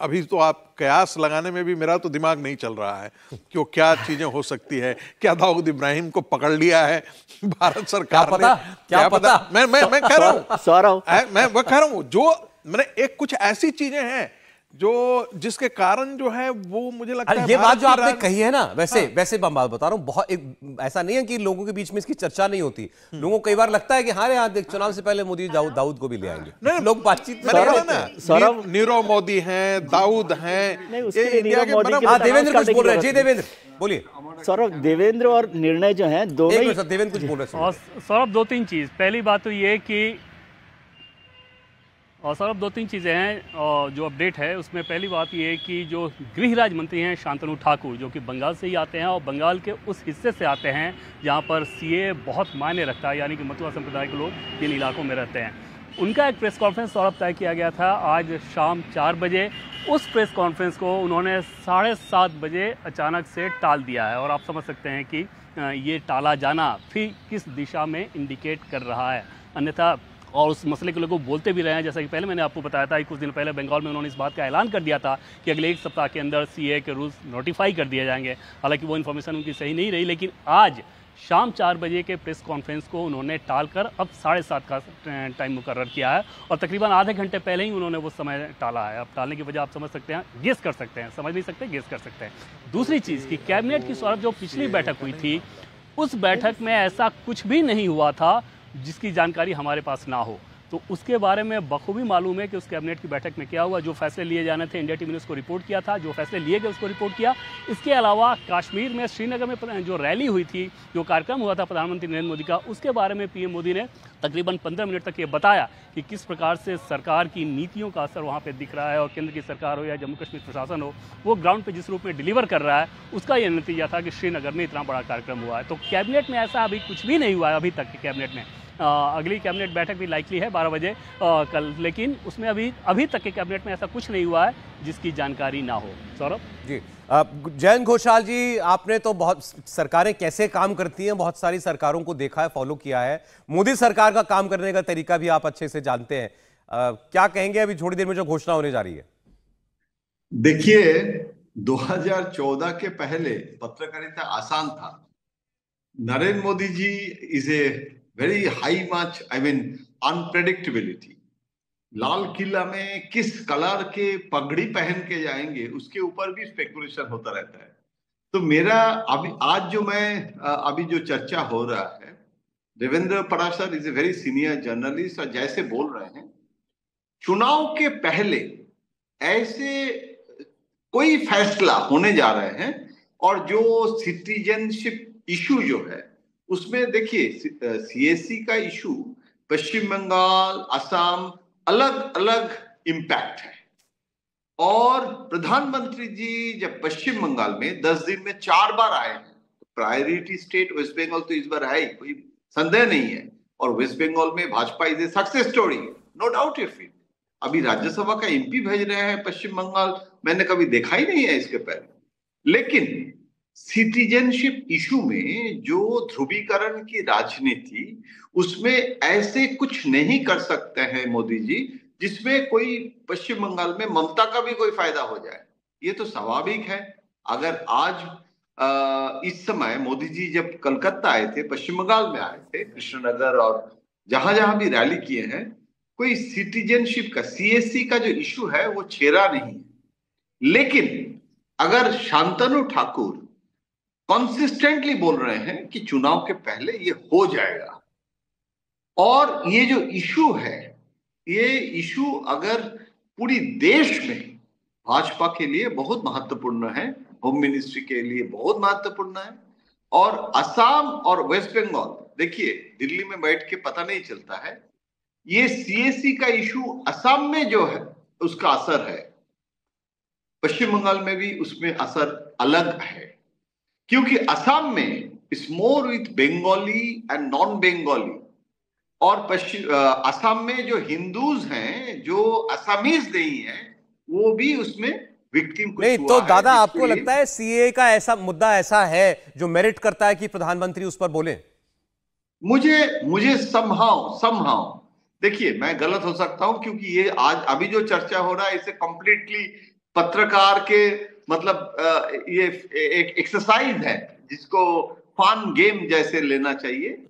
अभी तो आप कयास लगाने में भी मेरा तो दिमाग नहीं चल रहा है कि वो क्या चीज़ें हो सकती है क्या दाऊद इब्राहिम को पकड़ लिया है भारत सरकार क्या पता, ने क्या, क्या पता? पता मैं मैं मैं कह रहा हूँ मैं वह कह रहा हूँ जो मैंने एक कुछ ऐसी चीजें हैं जो जिसके कारण जो है वो मुझे लगता है ये बात जो आपने कही है ना वैसे हाँ। वैसे मैं बात बता रहा हूँ बहुत एक, ऐसा नहीं है कि लोगों के बीच में इसकी चर्चा नहीं होती हम्म। लोगों को कई बार लगता है कि हाँ यहाँ चुनाव से पहले मोदी दाऊद दाऊद को भी ले आएंगे नहीं लोग बातचीत सौरभ नीरव मोदी है दाऊद है हाँ, देवेंद्र कुछ बोल रहे हैं जी देवेंद्र बोलिए सौरभ देवेंद्र और निर्णय जो है दो देवेंद्र कुछ बोल रहे सौरभ दो तीन चीज पहली बात तो ये की और सौरभ दो तीन चीज़ें हैं और जो अपडेट है उसमें पहली बात ये है कि जो गृह राज्य मंत्री हैं शांतनु ठाकुर जो कि बंगाल से ही आते हैं और बंगाल के उस हिस्से से आते हैं जहाँ पर सीए बहुत मायने रखता है यानी कि मतुआ संप्रदाय के लोग इन इलाकों में रहते हैं उनका एक प्रेस कॉन्फ्रेंस सौरभ तय किया गया था आज शाम चार बजे उस प्रेस कॉन्फ्रेंस को उन्होंने साढ़े सात बजे अचानक से टाल दिया है और आप समझ सकते हैं कि ये टाला जाना फिर किस दिशा में इंडिकेट कर रहा है अन्यथा और उस मसले को लोगों को बोलते भी रहे हैं जैसा कि पहले मैंने आपको बताया था कि कुछ दिन पहले बंगाल में उन्होंने इस बात का ऐलान कर दिया था कि अगले एक सप्ताह के अंदर सी के रूल्स नोटिफाई कर दिए जाएंगे हालांकि वो इन्फॉर्मेशन उनकी सही नहीं रही लेकिन आज शाम चार बजे के प्रेस कॉन्फ्रेंस को उन्होंने टालकर अब साढ़े सात का टाइम मुकर किया है और तकरीबन आधे घंटे पहले ही उन्होंने वो समय टाला है अब टालने की वजह आप समझ सकते हैं गेस कर सकते हैं समझ नहीं सकते गेस कर सकते हैं दूसरी चीज़ कि कैबिनेट की सौरभ जो पिछली बैठक हुई थी उस बैठक में ऐसा कुछ भी नहीं हुआ था जिसकी जानकारी हमारे पास ना हो तो उसके बारे में बखूबी मालूम है कि उस कैबिनेट की बैठक में क्या हुआ जो फैसले लिए जाने थे इंडिया टीवी ने उसको रिपोर्ट किया था जो फैसले लिए गए उसको रिपोर्ट किया इसके अलावा कश्मीर में श्रीनगर में जो रैली हुई थी जो कार्यक्रम हुआ था प्रधानमंत्री नरेंद्र मोदी का उसके बारे में पीएम मोदी ने तकरीबन पंद्रह मिनट तक ये बताया कि किस प्रकार से सरकार की नीतियों का असर वहाँ पर दिख रहा है और केंद्र की सरकार हो या जम्मू कश्मीर प्रशासन हो वो ग्राउंड पर जिस रूप में डिलीवर कर रहा है उसका यह नतीजा था कि श्रीनगर में इतना बड़ा कार्यक्रम हुआ है तो कैबिनेट में ऐसा अभी कुछ भी नहीं हुआ है अभी तक कैबिनेट में अगली कैबिनेट बैठक भी लाइकली है बारह बजे कल लेकिन उसमें अभी अभी तक के कैबिनेट में ऐसा कुछ नहीं हुआ है जिसकी जानकारी ना हो सौरभ जी जयंत घोषाल जी आपने तो बहुत सरकारें कैसे काम करती हैं बहुत सारी सरकारों को देखा है फॉलो किया है मोदी सरकार का काम करने का तरीका भी आप अच्छे से जानते हैं क्या कहेंगे अभी थोड़ी देर में जो घोषणा होने जा रही है देखिए 2014 के पहले पत्रकारिता आसान था Narendra Modi ji is a very high much, I mean unpredictability Lal Qila में किस कलर के पगड़ी पहन के जाएंगे उसके ऊपर भी स्पेकुलेशन होता रहता है तो मेरा अभी आज जो मैं अभी जो चर्चा हो रहा है Devendra Parashar is a very senior journalist और जैसे बोल रहे हैं चुनाव के पहले ऐसे कोई फैसला होने जा रहे हैं और जो सिटीजनशिप इशू जो है उसमें देखिए सीएससी का इशू पश्चिम बंगाल असम अलग अलग इम्पैक्ट है और प्रधानमंत्री जी जब पश्चिम बंगाल में दस दिन में चार बार आए हैं प्रायोरिटी स्टेट वेस्ट बंगाल तो इस बार है ही कोई संदेह नहीं है और वेस्ट बंगाल में Bhajpa is a success story no doubt if it अभी राज्यसभा का एमपी भेज रहे हैं पश्चिम बंगाल मैंने कभी देखा ही नहीं है इसके पहले लेकिन सिटीजनशिप इशू में जो ध्रुवीकरण की राजनीति उसमें ऐसे कुछ नहीं कर सकते हैं मोदी जी जिसमें कोई पश्चिम बंगाल में ममता का भी कोई फायदा हो जाए ये तो स्वाभाविक है अगर आज आ, इस समय मोदी जी जब कलकत्ता आए थे पश्चिम बंगाल में आए थे कृष्णनगर और जहां जहां भी रैली किए हैं कोई सिटीजनशिप का सीएससी का जो इशू है वो छेरा नहीं लेकिन अगर शांतनु ठाकुर कंसिस्टेंटली बोल रहे हैं कि चुनाव के पहले ये हो जाएगा और ये जो इशू है ये इशू अगर पूरी देश में भाजपा के लिए बहुत महत्वपूर्ण है होम मिनिस्ट्री के लिए बहुत महत्वपूर्ण है और असम और वेस्ट बंगाल देखिए दिल्ली में बैठ के पता नहीं चलता है ये सीएसी का इशू असम में जो है उसका असर है पश्चिम बंगाल में भी उसमें असर अलग है क्योंकि असम में स्मोर more with Bengali and non Bengali और पश्चिम असम में जो हिंदूज हैं जो असमीज नहीं है वो भी उसमें नहीं तो दादा आपको लगता है सीए का ऐसा मुद्दा ऐसा है जो मेरिट करता है कि प्रधानमंत्री उस पर बोले मुझे मुझे संभाव संभाव देखिए मैं गलत हो सकता हूं क्योंकि ये आज अभी जो चर्चा हो रहा है इसे कंप्लीटली पत्रकार के मतलब ये एक एक्सरसाइज है जिसको फन गेम जैसे लेना चाहिए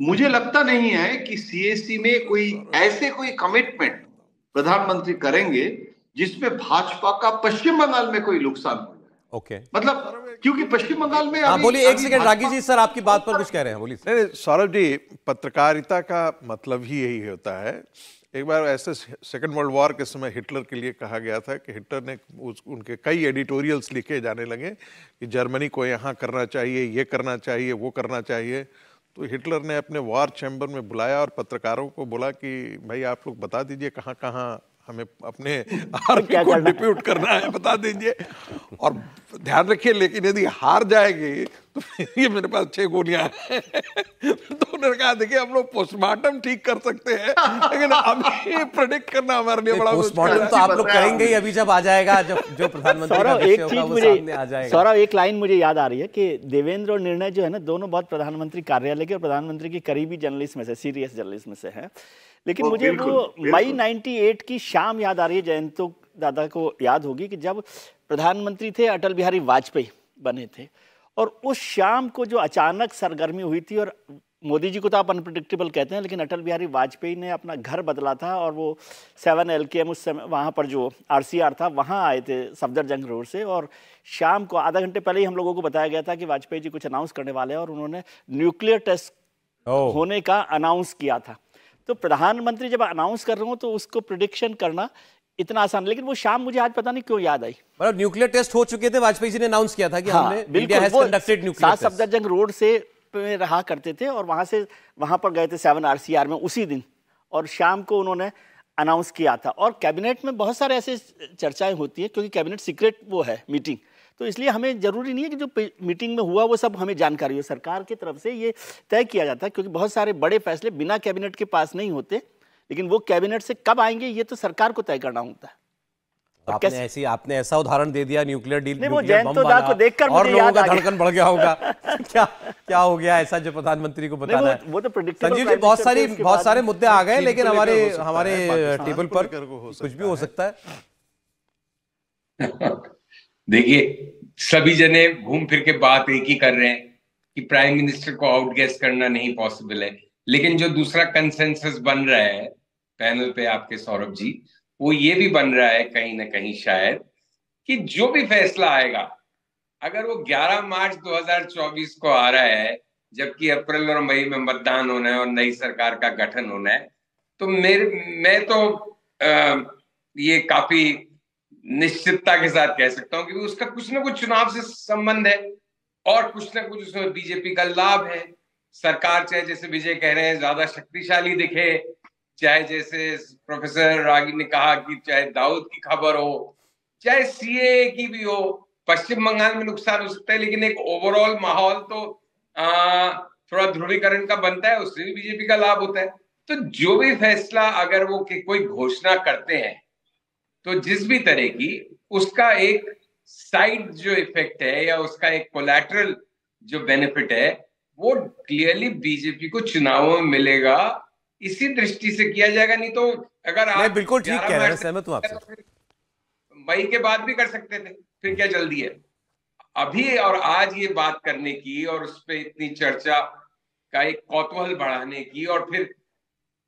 मुझे लगता नहीं है कि सीएससी e में कोई ऐसे कोई कमिटमेंट प्रधानमंत्री करेंगे जिसमें भाजपा का पश्चिम बंगाल में कोई नुकसान हो जाए ओके मतलब क्योंकि पश्चिम बंगाल में हाँ, बोलिए एक सेकंड रागी जी सर आपकी बात पर कुछ कह रहे हैं बोलिए सौरभ जी पत्रकारिता का मतलब ही यही होता है एक बार ऐसे सेकेंड वर्ल्ड वॉर के समय हिटलर के लिए कहा गया था कि हिटलर ने उस उनके कई एडिटोरियल्स लिखे जाने लगे कि जर्मनी को यहाँ करना चाहिए ये करना चाहिए वो करना चाहिए तो हिटलर ने अपने वॉर चैम्बर में बुलाया और पत्रकारों को बोला कि भाई आप लोग बता दीजिए कहाँ कहाँ हमें अपने आर्मी <laughs> को डिप्यूट करना है बता दीजिए और ध्यान रखिए लेकिन यदि हार जाएगी <laughs> ये मेरे पास छह गोलियां हैं <laughs> तो उन्होंने कहा देखिए हम लोग पोस्टमार्टम ठीक कर सकते हैं लेकिन अभी प्रेडिक्ट <laughs> करना हमारे लिए बड़ा पोस्टमार्टम तो आप लोग करेंगे अभी जब आ जाएगा जब जो प्रधानमंत्री मुझे सौरभ एक लाइन मुझे याद आ रही है कि देवेंद्र और निर्णय जो है ना दोनों बहुत प्रधानमंत्री कार्यालय के और प्रधानमंत्री के करीबी जर्नलिस्ट में से सीरियस जर्नलिस्ट में से है लेकिन मुझे वो मई 98 की शाम याद आ रही है जयंतो दादा को याद होगी कि जब प्रधानमंत्री थे अटल बिहारी वाजपेयी बने थे और उस शाम को जो अचानक सरगर्मी हुई थी और मोदी जी को तो आप अनप्रडिक्टेबल कहते हैं लेकिन अटल बिहारी वाजपेयी ने अपना घर बदला था और वो सेवन एल के एम उस समय वहाँ पर जो आर सी आर था वहाँ आए थे सफदर जंग रोड से और शाम को आधा घंटे पहले ही हम लोगों को बताया गया था कि वाजपेयी जी कुछ अनाउंस करने वाले हैं और उन्होंने न्यूक्लियर टेस्ट oh. होने का अनाउंस किया था तो प्रधानमंत्री जब अनाउंस कर रहे हो तो उसको प्रिडिक्शन करना इतना आसान लेकिन वो शाम मुझे आज पता नहीं क्यों याद आई मतलब न्यूक्लियर टेस्ट हो चुके थे वाजपेयी जी ने अनाउंस किया था कि हाँ, हमने India has conducted nuclear test Safdar Jang road से रहा करते थे और वहाँ से वहाँ पर गए थे सेवन आर में उसी दिन और शाम को उन्होंने अनाउंस किया था और कैबिनेट में बहुत सारे ऐसे चर्चाएं होती हैं क्योंकि कैबिनेट सीक्रेट वो है मीटिंग तो इसलिए हमें जरूरी नहीं है कि जो मीटिंग में हुआ वो सब हमें जानकारी हो सरकार की तरफ से ये तय किया जाता है क्योंकि बहुत सारे बड़े फैसले बिना कैबिनेट के पास नहीं होते लेकिन वो कैबिनेट से कब आएंगे ये तो सरकार को तय करना होता है आपने ऐसी आपने ऐसा उदाहरण दे दिया न्यूक्लियर डील को देखकर और लोगों का धड़कन बढ़ गया होगा <laughs> क्या क्या हो गया ऐसा जो प्रधानमंत्री को बताना है वो तो संजीव जी बहुत सारी बहुत सारे मुद्दे आ गए लेकिन हमारे हमारे टेबल पर कुछ भी हो सकता है <laughs> देखिए सभी जने घूम फिर के बात एक ही कर रहे हैं कि प्राइम मिनिस्टर को आउट गैस करना नहीं पॉसिबल है लेकिन जो दूसरा कंसेंसस बन रहा है पैनल पे आपके सौरभ जी वो ये भी बन रहा है कहीं ना कहीं शायद कि जो भी फैसला आएगा अगर वो 11 मार्च 2024 को आ रहा है जबकि अप्रैल और मई में मतदान होना है और नई सरकार का गठन होना है तो मेरे मैं तो आ, ये काफी निश्चितता के साथ कह सकता हूं कि उसका कुछ ना कुछ चुनाव से संबंध है और कुछ ना कुछ उसमें बीजेपी का लाभ है सरकार चाहे जैसे विजय कह रहे हैं ज्यादा शक्तिशाली दिखे चाहे जैसे प्रोफेसर रागी ने कहा कि चाहे दाऊद की खबर हो चाहे सीए की भी हो पश्चिम बंगाल में नुकसान हो सकता है लेकिन एक ओवरऑल माहौल तो आ, थोड़ा ध्रुवीकरण का बनता है उससे भी बीजेपी का लाभ होता है तो जो भी फैसला अगर वो के कोई घोषणा करते हैं तो जिस भी तरह की उसका एक साइड जो इफेक्ट है या उसका एक कोलैटरल जो बेनिफिट है वो क्लियरली बीजेपी को चुनावों में मिलेगा इसी दृष्टि से किया जाएगा नहीं तो अगर आप बिल्कुल ठीक कह रहे हैं सहमत हूं आपसे मई के बाद भी कर सकते थे फिर क्या जल्दी है अभी और आज ये बात करने की और उस पर इतनी चर्चा का एक कौतूहल बढ़ाने की और फिर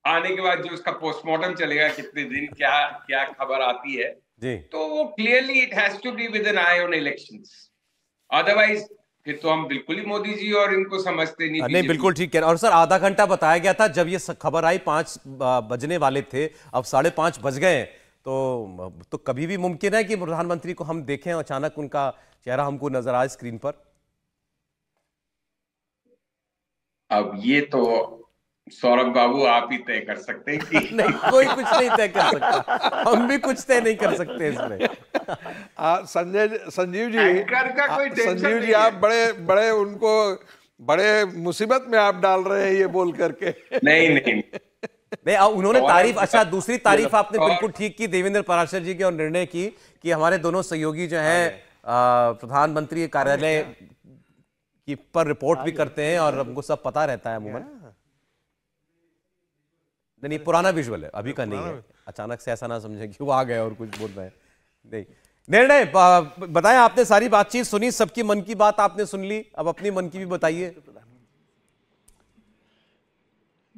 आने के बाद जो उसका पोस्टमार्टम चलेगा कितने दिन क्या क्या खबर आती है जी. तो वो clearly it has to be with an eye on election otherwise फिर तो हम बिल्कुल ही मोदी जी और इनको समझते नहीं नहीं बिल्कुल ठीक है और सर आधा घंटा बताया गया था जब ये खबर आई पांच बजने वाले थे अब साढ़े पांच बज गए तो तो कभी भी मुमकिन है कि प्रधानमंत्री को हम देखें अचानक उनका चेहरा हमको नजर आए स्क्रीन पर अब ये तो सौरभ बाबू आप ही तय कर सकते हैं कि <laughs> नहीं कोई कुछ नहीं तय कर सकता हम भी कुछ तय नहीं कर सकते इसमें <laughs> संजय संजीव जी का कोई संजीव जी आप बड़े बड़े उनको बड़े मुसीबत में आप डाल रहे हैं ये बोल करके नहीं नहीं नहीं उन्होंने तारीफ अच्छा <laughs> दूसरी तारीफ आपने बिल्कुल ठीक की देवेंद्र पराशर जी की और निर्णय की कि हमारे दोनों सहयोगी जो हैं हाँ प्रधानमंत्री कार्यालय हाँ हाँ। की पर रिपोर्ट भी करते हैं और हमको सब पता रहता है अमूमन नहीं नहीं पुराना विजुअल है अभी का नहीं है अचानक से ऐसा ना समझे कि वो आ गए और कुछ बोल रहे हैं नहीं निर्णय बताएं आपने सारी बातचीत सुनी सबकी मन की बात आपने सुन ली अब अपनी मन की भी बताइए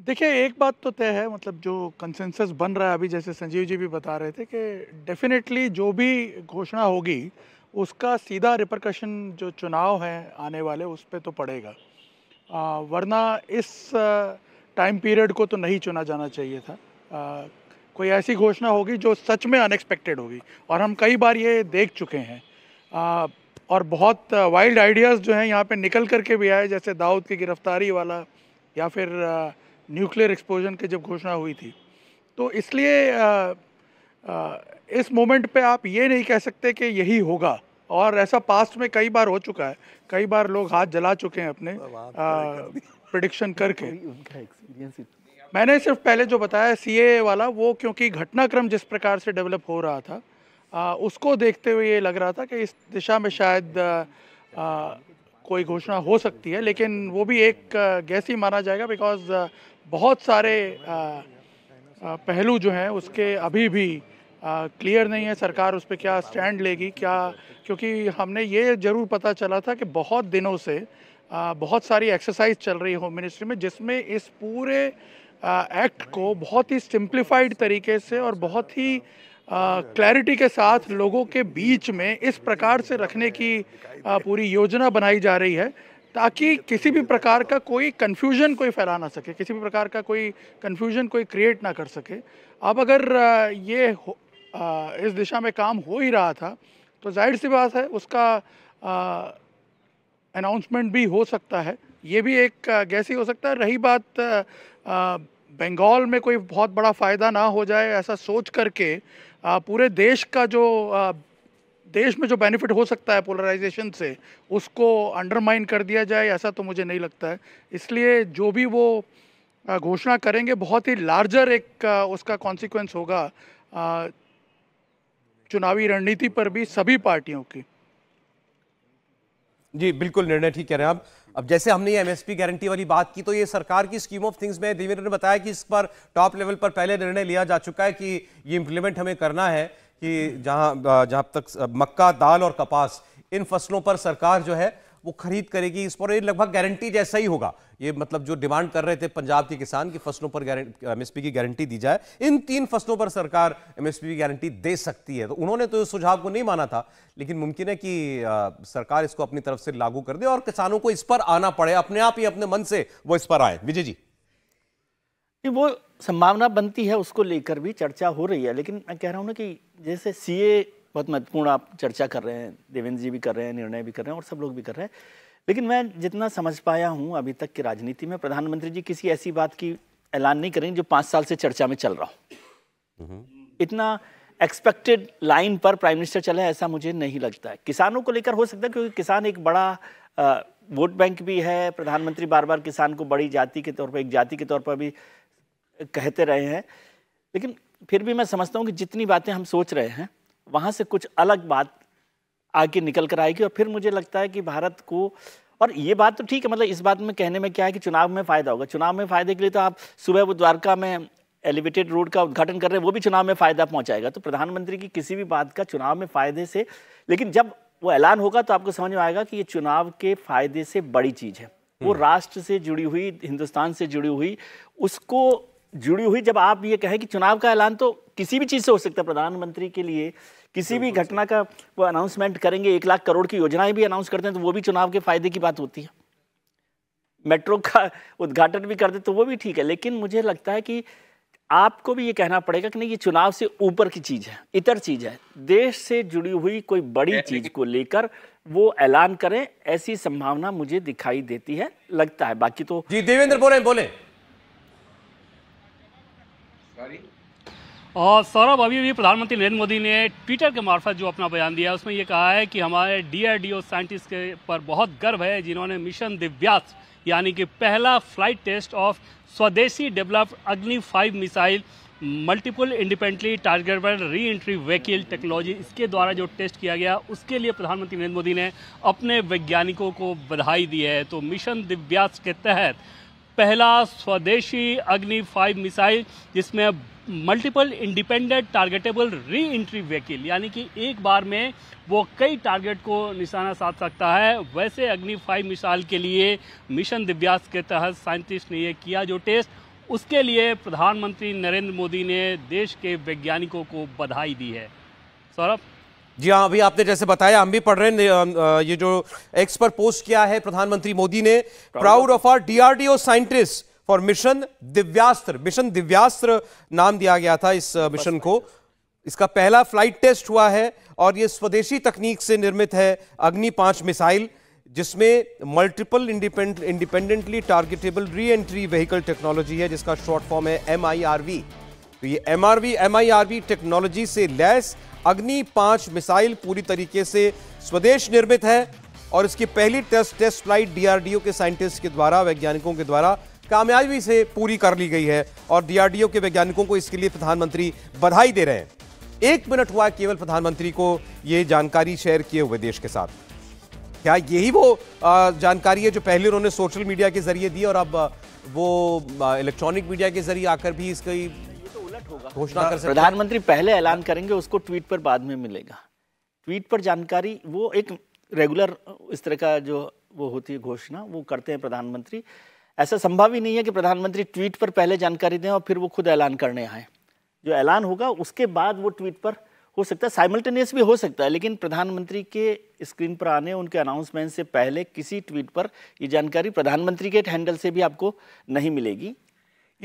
देखिए एक बात तो तय है मतलब जो कंसेंसस बन रहा है अभी जैसे संजीव जी भी बता रहे थे कि डेफिनेटली जो भी घोषणा होगी उसका सीधा रिप्रकशन जो चुनाव है आने वाले उस पर तो पड़ेगा आ, वरना इस आ, टाइम पीरियड को तो नहीं चुना जाना चाहिए था आ, कोई ऐसी घोषणा होगी जो सच में अनएक्सपेक्टेड होगी और हम कई बार ये देख चुके हैं आ, और बहुत वाइल्ड आइडियाज़ जो हैं यहाँ पे निकल करके भी आए जैसे दाऊद की गिरफ्तारी वाला या फिर न्यूक्लियर एक्सपोजन की जब घोषणा हुई थी तो इसलिए आ, आ, इस मोमेंट पे आप ये नहीं कह सकते कि यही होगा और ऐसा पास्ट में कई बार हो चुका है कई बार लोग हाथ जला चुके हैं अपने प्रडिक्शन करके उनका एक्सपीरियंस तो- मैंने सिर्फ पहले जो बताया ए वाला वो क्योंकि घटनाक्रम जिस प्रकार से डेवलप हो रहा था आ, उसको देखते हुए ये लग रहा था कि इस दिशा में शायद आ, आ, कोई घोषणा हो सकती है लेकिन वो भी एक गैस ही माना जाएगा बिकॉज बहुत सारे पहलू जो हैं उसके अभी भी क्लियर नहीं है सरकार उस पर क्या स्टैंड लेगी क्या क्योंकि हमने ये ज़रूर पता चला था कि बहुत दिनों से बहुत सारी एक्सरसाइज चल रही है होम मिनिस्ट्री में जिसमें इस पूरे एक्ट को बहुत ही सिंप्लीफाइड तरीके से और बहुत ही क्लैरिटी के साथ लोगों के बीच में इस प्रकार से रखने की आ, पूरी योजना बनाई जा रही है ताकि किसी भी प्रकार का कोई कन्फ्यूजन कोई फैला ना सके किसी भी प्रकार का कोई कन्फ्यूजन कोई क्रिएट ना कर सके अब अगर ये आ, इस दिशा में काम हो ही रहा था तो जाहिर सी बात है उसका आ, अनाउंसमेंट भी हो सकता है ये भी एक गैस ही हो सकता है रही बात बंगाल में कोई बहुत बड़ा फ़ायदा ना हो जाए ऐसा सोच करके आ, पूरे देश का जो आ, देश में जो बेनिफिट हो सकता है पोलराइजेशन से उसको अंडरमाइन कर दिया जाए ऐसा तो मुझे नहीं लगता है इसलिए जो भी वो घोषणा करेंगे बहुत ही लार्जर एक उसका कॉन्सिक्वेंस होगा चुनावी रणनीति पर भी सभी पार्टियों की जी बिल्कुल निर्णय ठीक कह रहे हैं आप अब जैसे हमने ये एमएसपी गारंटी वाली बात की तो ये सरकार की स्कीम ऑफ थिंग्स में देवेंद्र ने बताया कि इस पर टॉप लेवल पर पहले निर्णय लिया जा चुका है कि ये इम्प्लीमेंट हमें करना है कि जहां जहां तक मक्का दाल और कपास इन फसलों पर सरकार जो है वो खरीद करेगी इस पर लगभग गारंटी जैसा ही होगा ये मतलब जो डिमांड कर रहे थे पंजाब के किसान की फसलों पर एमएसपी की गारंटी दी जाए इन तीन फसलों पर सरकार एमएसपी की गारंटी दे सकती है तो उन्होंने तो इस सुझाव को नहीं माना था लेकिन मुमकिन है कि सरकार इसको अपनी तरफ से लागू कर दे और किसानों को इस पर आना पड़े अपने आप ही अपने मन से वो इस पर आए विजय जी वो संभावना बनती है उसको लेकर भी चर्चा हो रही है लेकिन मैं कह रहा हूँ ना कि जैसे सीए बहुत महत्वपूर्ण आप चर्चा कर रहे हैं देवेंद्र जी भी कर रहे हैं निर्णय भी कर रहे हैं और सब लोग भी कर रहे हैं लेकिन मैं जितना समझ पाया हूँ अभी तक की राजनीति में प्रधानमंत्री जी किसी ऐसी बात की ऐलान नहीं करेंगे जो पाँच साल से चर्चा में चल रहा हो हम्म। इतना एक्सपेक्टेड लाइन पर प्राइम मिनिस्टर चले ऐसा मुझे नहीं लगता है किसानों को लेकर हो सकता है क्योंकि किसान एक बड़ा वोट बैंक भी है प्रधानमंत्री बार बार किसान को बड़ी जाति के तौर पर एक जाति के तौर पर भी कहते रहे हैं लेकिन फिर भी मैं समझता हूँ कि जितनी बातें हम सोच रहे हैं वहाँ से कुछ अलग बात आगे निकल कर आएगी और फिर मुझे लगता है कि भारत को और ये बात तो ठीक है मतलब इस बात में कहने में क्या है कि चुनाव में फ़ायदा होगा चुनाव में फ़ायदे के लिए तो आप सुबह वो द्वारका में एलिवेटेड रोड का उद्घाटन कर रहे हैं वो भी चुनाव में फ़ायदा पहुंचाएगा तो प्रधानमंत्री की किसी भी बात का चुनाव में फ़ायदे से लेकिन जब वो ऐलान होगा तो आपको समझ में आएगा कि ये चुनाव के फ़ायदे से बड़ी चीज़ है वो हम्म। राष्ट्र से जुड़ी हुई हिंदुस्तान से जुड़ी हुई उसको जुड़ी हुई जब आप ये कहें कि चुनाव का ऐलान तो किसी भी चीज़ से हो सकता है प्रधानमंत्री के लिए किसी भी घटना का वो अनाउंसमेंट करेंगे एक लाख करोड़ की योजनाएं भी अनाउंस करते हैं तो वो भी चुनाव के फायदे की बात होती है मेट्रो का उद्घाटन भी कर दे तो वो भी ठीक है लेकिन मुझे लगता है कि आपको भी ये कहना पड़ेगा कि नहीं ये चुनाव से ऊपर की चीज है इतर चीज है देश से जुड़ी हुई कोई बड़ी चीज को लेकर वो ऐलान करें ऐसी संभावना मुझे दिखाई देती है लगता है बाकी तो जी देवेंद्र बोले बोले और सौरभ अभी भी प्रधानमंत्री नरेंद्र मोदी ने ट्विटर के मार्फत जो अपना बयान दिया उसमें ये कहा है कि हमारे डीआरडीओ साइंटिस्ट के पर बहुत गर्व है जिन्होंने मिशन दिव्यास यानी कि पहला फ्लाइट टेस्ट ऑफ स्वदेशी developed Agni five missile multiple independently targetable री एंट्री व्हीकिल टेक्नोलॉजी इसके द्वारा जो टेस्ट किया गया उसके लिए प्रधानमंत्री नरेंद्र मोदी ने अपने वैज्ञानिकों को बधाई दी है तो मिशन दिव्यास के तहत पहला स्वदेशी अग्नि फाइव मिसाइल जिसमें मल्टीपल इंडिपेंडेंट टारगेटेबल री एंट्री व्हीकिल यानी कि एक बार में वो कई टारगेट को निशाना साध सकता है वैसे अग्नि फाइव मिसाइल के लिए मिशन दिव्यास के तहत साइंटिस्ट ने यह किया जो टेस्ट उसके लिए प्रधानमंत्री नरेंद्र मोदी ने देश के वैज्ञानिकों को बधाई दी है सौरभ जी हाँ अभी आपने जैसे बताया हम भी पढ़ रहे हैं ये जो एक्स पर पोस्ट किया है प्रधानमंत्री मोदी ने proud of our DRDO scientist for mission Divyastra mission Divyastra नाम दिया गया था इस मिशन को इसका पहला फ्लाइट टेस्ट हुआ है और ये स्वदेशी तकनीक से निर्मित है अग्नि पांच मिसाइल जिसमें मल्टीपल इंडिपेंडेंटली टारगेटेबल री एंट्री व्हीकल टेक्नोलॉजी है जिसका शॉर्ट फॉर्म है एम आई आर वी तो ये M R V M I R V technology से लैस अग्नि पांच मिसाइल पूरी तरीके से स्वदेश निर्मित है और इसकी पहली टेस्ट टेस्ट फ्लाइट डीआरडीओ के साइंटिस्ट के द्वारा वैज्ञानिकों के द्वारा कामयाबी से पूरी कर ली गई है और डीआरडीओ के वैज्ञानिकों को इसके लिए प्रधानमंत्री बधाई दे रहे हैं एक मिनट हुआ केवल प्रधानमंत्री को ये जानकारी शेयर किए हुए देश के साथ क्या यही वो जानकारी है जो पहले उन्होंने सोशल मीडिया के जरिए दी और अब वो इलेक्ट्रॉनिक मीडिया के जरिए आकर भी इसकी घोषणा कर प्रधानमंत्री पहले ऐलान करेंगे उसको ट्वीट पर बाद में मिलेगा ट्वीट पर जानकारी वो एक रेगुलर इस तरह का जो वो होती है घोषणा वो करते हैं प्रधानमंत्री ऐसा संभव ही नहीं है कि प्रधानमंत्री ट्वीट पर पहले जानकारी दें और फिर वो खुद ऐलान करने आए जो ऐलान होगा उसके बाद वो ट्वीट पर हो सकता है साइमल्टेनियस भी हो सकता है लेकिन प्रधानमंत्री के स्क्रीन पर आने उनके अनाउंसमेंट से पहले किसी ट्वीट पर ये जानकारी प्रधानमंत्री के हैंडल से भी आपको नहीं मिलेगी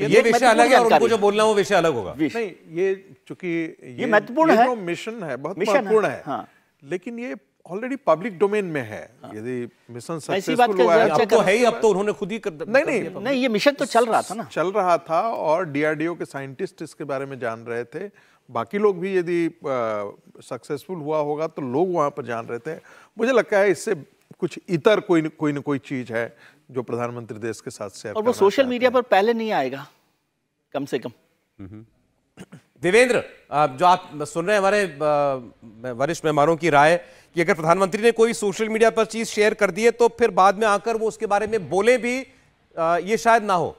ये, तो विषय अलग है उनको जो बोलना वो विषय अलग होगा नहीं ये चूंकि ये महत्वपूर्ण है मिशन है बहुत महत्वपूर्ण है, हाँ। लेकिन ये ऑलरेडी पब्लिक डोमेन में है हाँ। यदि मिशन सक्सेसफुल हुआ है तो- अब तो है ही अब तो उन्होंने खुद ही कर नहीं नहीं नहीं ये मिशन तो चल रहा था ना चल रहा था और डीआरडीओ के साइंटिस्ट इसके बारे में जान रहे थे बाकी लोग भी यदि सक्सेसफुल हुआ होगा तो लोग वहां पर जान रहे थे मुझे लगता है इससे कुछ इतर कोई कोई न कोई चीज़ है जो प्रधानमंत्री देश के साथ से और वो सोशल मीडिया पर पहले नहीं आएगा कम से कम हम्म। देवेंद्र जो आप सुन रहे हैं हमारे वरिष्ठ मेहमानों की राय कि अगर प्रधानमंत्री ने कोई सोशल मीडिया पर चीज शेयर कर दी है तो फिर बाद में आकर वो उसके बारे में बोले भी ये शायद ना हो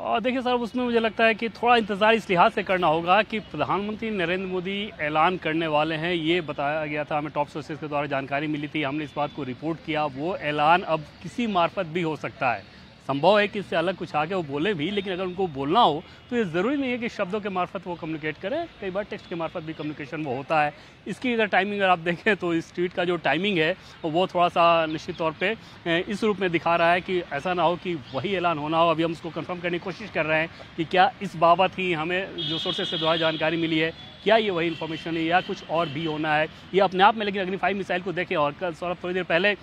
और देखिए सर उसमें मुझे लगता है कि थोड़ा इंतज़ार इस लिहाज से करना होगा कि प्रधानमंत्री नरेंद्र मोदी ऐलान करने वाले हैं ये बताया गया था हमें टॉप सोर्सेज के द्वारा जानकारी मिली थी हमने इस बात को रिपोर्ट किया वो ऐलान अब किसी मार्फत भी हो सकता है संभव है कि इससे अलग कुछ आके वो बोले भी लेकिन अगर उनको बोलना हो तो ये ज़रूरी नहीं है कि शब्दों के मार्फत वो कम्युनिकेट करें कई बार टेक्स्ट के मार्फत भी कम्युनिकेशन वो होता है इसकी अगर टाइमिंग अगर आप देखें तो इस ट्वीट का जो टाइमिंग है वो थोड़ा सा निश्चित तौर पर इस रूप में दिखा रहा है कि ऐसा ना हो कि वही ऐलान होना हो अभी हम उसको कन्फर्म करने की कोशिश कर रहे हैं कि क्या इस बाबत ही हमें जो सोर्सेज से द्वारा जानकारी मिली है क्या ये वही इन्फॉर्मेशन है या कुछ और भी होना है ये अपने आप में लेकिन अग्नि फाइव मिसाइल को देखें और कल सौरभ थोड़ी देर पहले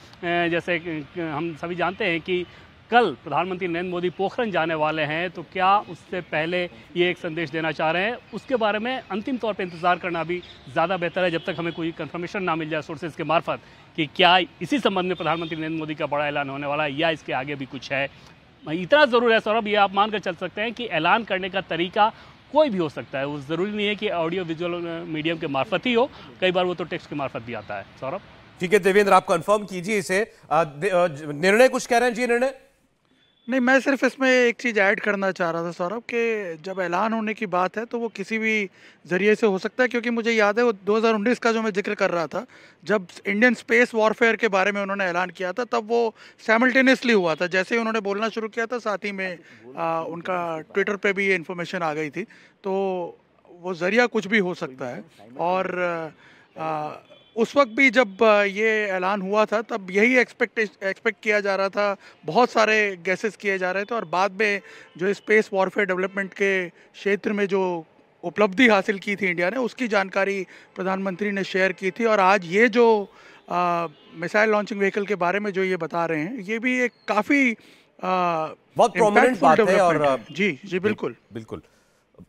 जैसे हम सभी जानते हैं कि कल प्रधानमंत्री नरेंद्र मोदी पोखरण जाने वाले हैं तो क्या उससे पहले ये एक संदेश देना चाह रहे हैं उसके बारे में अंतिम तौर पर इंतज़ार करना भी ज़्यादा बेहतर है जब तक हमें कोई कन्फर्मेशन ना मिल जाए सोर्सेज के मार्फत कि क्या इसी संबंध में प्रधानमंत्री नरेंद्र मोदी का बड़ा ऐलान होने वाला है या इसके आगे भी कुछ है इतना ज़रूर है सौरभ ये आप मानकर चल सकते हैं कि ऐलान करने का तरीका कोई भी हो सकता है वो ज़रूरी नहीं है कि ऑडियो विजुअल मीडियम के मार्फत ही हो कई बार वो तो टेक्स्ट के मार्फत भी आता है सौरभ ठीक है देवेंद्र आप कंफर्म कीजिए इसे निर्णय कुछ कह रहे हैं जी निर्णय नहीं मैं सिर्फ इसमें एक चीज़ ऐड करना चाह रहा था सौरभ कि जब ऐलान होने की बात है तो वो किसी भी ज़रिए से हो सकता है क्योंकि मुझे याद है वो 2019 का जो मैं जिक्र कर रहा था जब इंडियन स्पेस वॉरफेयर के बारे में उन्होंने ऐलान किया था तब वो सैमल्टेनियसली हुआ था जैसे ही उन्होंने बोलना शुरू किया था साथ ही में आ, उनका ट्विटर पर भी ये इन्फॉर्मेशन आ गई थी तो वो ज़रिया कुछ भी हो सकता है और आ, उस वक्त भी जब ये ऐलान हुआ था तब यही एक्सपेक्ट एक्सपेक्ट किया जा रहा था बहुत सारे गैसेस किए जा रहे थे और बाद में जो स्पेस वॉरफेयर डेवलपमेंट के क्षेत्र में जो उपलब्धि हासिल की थी इंडिया ने उसकी जानकारी प्रधानमंत्री ने शेयर की थी और आज ये जो मिसाइल लॉन्चिंग व्हीकल के बारे में जो ये बता रहे हैं ये भी एक काफ़ी बहुत प्रोमिनेंट बात है और जी जी बिल्कुल बिल्कुल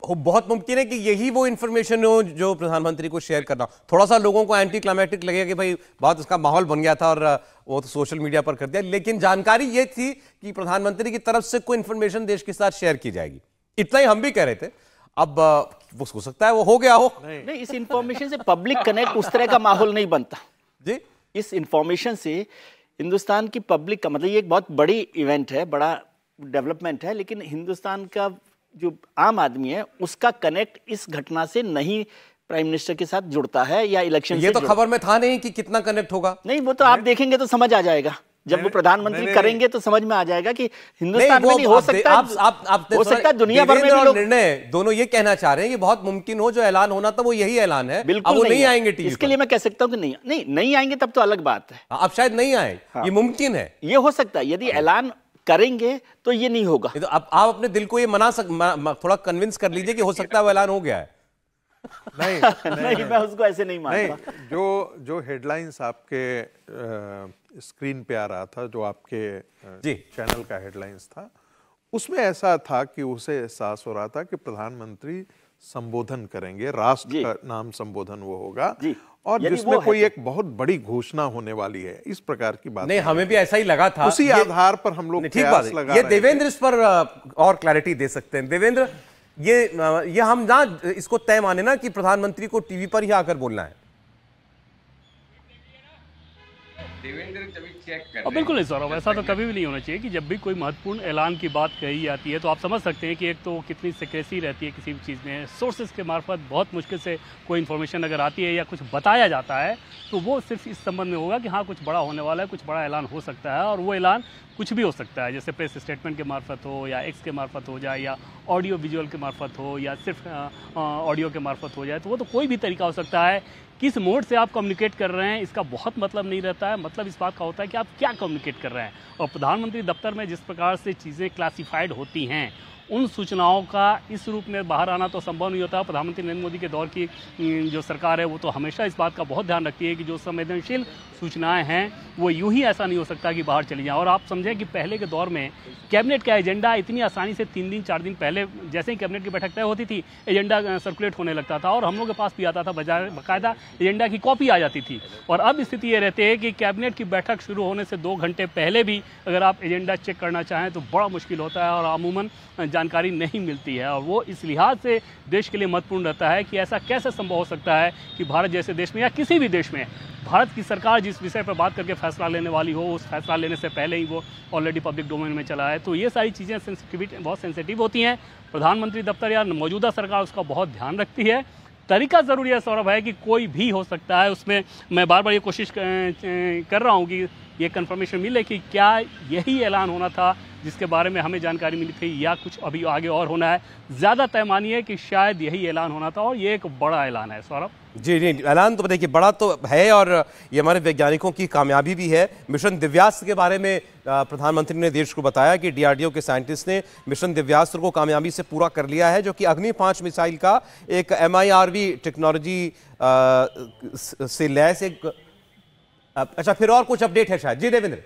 बहुत मुमकिन है कि यही वो इन्फॉर्मेशन हो जो प्रधानमंत्री को शेयर करना थोड़ा सा लोगों को एंटी क्लाइमेटिक लगेगा कि भाई बात उसका माहौल बन गया था और वो तो सोशल मीडिया पर कर दिया लेकिन जानकारी ये थी कि प्रधानमंत्री की तरफ से कोई इन्फॉर्मेशन देश के साथ शेयर की जाएगी इतना ही हम भी कह रहे थे अब वो हो सकता है वो हो गया हो नहीं, नहीं इस इंफॉर्मेशन से पब्लिक कनेक्ट उस तरह का माहौल नहीं बनता जी इस इंफॉर्मेशन से हिंदुस्तान की पब्लिक का मतलब ये एक बहुत बड़ी इवेंट है बड़ा डेवलपमेंट है लेकिन हिंदुस्तान का जो आम आदमी है उसका कनेक्ट इस घटना से नहीं प्राइम मिनिस्टर के साथ जुड़ता है या इलेक्शन ये तो खबर में था नहीं कि कितना कनेक्ट होगा नहीं वो तो आप देखेंगे तो समझ आ जाएगा जब वो प्रधानमंत्री करेंगे तो समझ में आ जाएगा कि हिंदुस्तान में नहीं हो सकता आप, आप, आप, हो सकता दुनिया भर में निर्णय दोनों ये कहना चाह रहे हैं कि बहुत मुमकिन हो जो ऐलान होना था वो यही ऐलान है बिल्कुल वो नहीं आएंगे टीवी इसके लिए मैं कह सकता हूँ कि नहीं नहीं नहीं आएंगे तब तो अलग बात है हाँ, अब शायद नहीं आए ये हाँ। मुमकिन है ये हो सकता है यदि हाँ। ऐलान करेंगे तो ये नहीं होगा तो आप, आप अपने दिल को ये मना सक म, थोड़ा कन्विंस कर लीजिए कि हो सकता है वो ऐलान हो गया है नहीं, <laughs> नहीं, नहीं मैं उसको ऐसे नहीं मानता जो जो हेडलाइंस आपके स्क्रीन पे आ रहा था जो आपके जी चैनल का हेडलाइंस था उसमें ऐसा था कि उसे एहसास हो रहा था कि प्रधानमंत्री संबोधन करेंगे राष्ट्र का नाम संबोधन वो होगा और जिसमें कोई एक बहुत बड़ी घोषणा होने वाली है इस प्रकार की बात नहीं हमें भी ऐसा ही लगा था उसी आधार पर हम लोग ठीक बात लगा ये देवेंद्र इस पर और क्लैरिटी दे सकते हैं देवेंद्र ये ये हम ना इसको तय माने ना कि प्रधानमंत्री को टीवी पर ही आकर बोलना है देवेंद्र जब चेक कर और बिल्कुल इस और ऐसा तो कभी भी नहीं होना चाहिए कि जब भी कोई महत्वपूर्ण ऐलान की बात कही जाती है तो आप समझ सकते हैं कि एक तो कितनी सिक्रेसी रहती है किसी भी चीज़ में सोर्सेज के मार्फत बहुत मुश्किल से कोई इन्फॉर्मेशन अगर आती है या कुछ बताया जाता है तो वो सिर्फ इस संबंध में होगा कि हाँ कुछ बड़ा होने वाला है कुछ बड़ा ऐलान हो सकता है और वो ऐलान कुछ भी हो सकता है जैसे प्रेस स्टेटमेंट के मार्फत हो या एक्स के मार्फत हो जाए या ऑडियो विजुअल के मार्फत हो या सिर्फ ऑडियो के मार्फत हो जाए तो वो तो कोई भी तरीका हो सकता है किस मोड से आप कम्युनिकेट कर रहे हैं इसका बहुत मतलब नहीं रहता है मतलब इस बात का होता है कि आप क्या कम्युनिकेट कर रहे हैं और प्रधानमंत्री दफ्तर में जिस प्रकार से चीज़ें क्लासीफाइड होती हैं उन सूचनाओं का इस रूप में बाहर आना तो संभव नहीं होता प्रधानमंत्री नरेंद्र मोदी के दौर की जो सरकार है वो तो हमेशा इस बात का बहुत ध्यान रखती है कि जो संवेदनशील सूचनाएं हैं वो यूं ही ऐसा नहीं हो सकता कि बाहर चली जाए और आप समझें कि पहले के दौर में कैबिनेट का एजेंडा इतनी आसानी से तीन दिन चार दिन पहले जैसे ही कैबिनेट की बैठक तय होती थी एजेंडा सर्कुलेट होने लगता था और हम लोग के पास भी आता था बाकायदा एजेंडा की कॉपी आ जाती थी और अब स्थिति ये रहती है कि कैबिनेट की बैठक शुरू होने से दो घंटे पहले भी अगर आप एजेंडा चेक करना चाहें तो बड़ा मुश्किल होता है और अमूमन जानकारी नहीं मिलती है और वो इस लिहाज से देश के लिए महत्वपूर्ण रहता है कि ऐसा कैसे संभव हो सकता है कि भारत जैसे देश में या किसी भी देश में भारत की सरकार जिस विषय पर बात करके फैसला लेने वाली हो उस फैसला लेने से पहले ही वो ऑलरेडी पब्लिक डोमेन में चला है तो ये सारी चीज़ें सेंसिटिविटी बहुत सेंसिटिव होती हैं प्रधानमंत्री दफ्तर या मौजूदा सरकार उसका बहुत ध्यान रखती है तरीका ज़रूरी है सौरभ भाई कि कोई भी हो सकता है उसमें मैं बार बार ये कोशिश कर रहा हूँ कि ये कन्फर्मेशन मिले कि क्या यही ऐलान होना था जिसके बारे में हमें जानकारी मिली थी या कुछ अभी आगे और होना है ज़्यादा तय मानिए कि शायद यही ऐलान होना था और ये एक बड़ा ऐलान है सौरभ जी जी ऐलान तो देखिए बड़ा तो है और ये हमारे वैज्ञानिकों की कामयाबी भी है मिशन दिव्यास्त्र के बारे में प्रधानमंत्री ने देश को बताया कि डीआरडीओ के साइंटिस्ट ने मिशन दिव्यास्त्र को कामयाबी से पूरा कर लिया है जो कि अग्नि पाँच मिसाइल का एक एम टेक्नोलॉजी से लैस एक अच्छा फिर और कुछ अपडेट है शायद जी देवेंद्र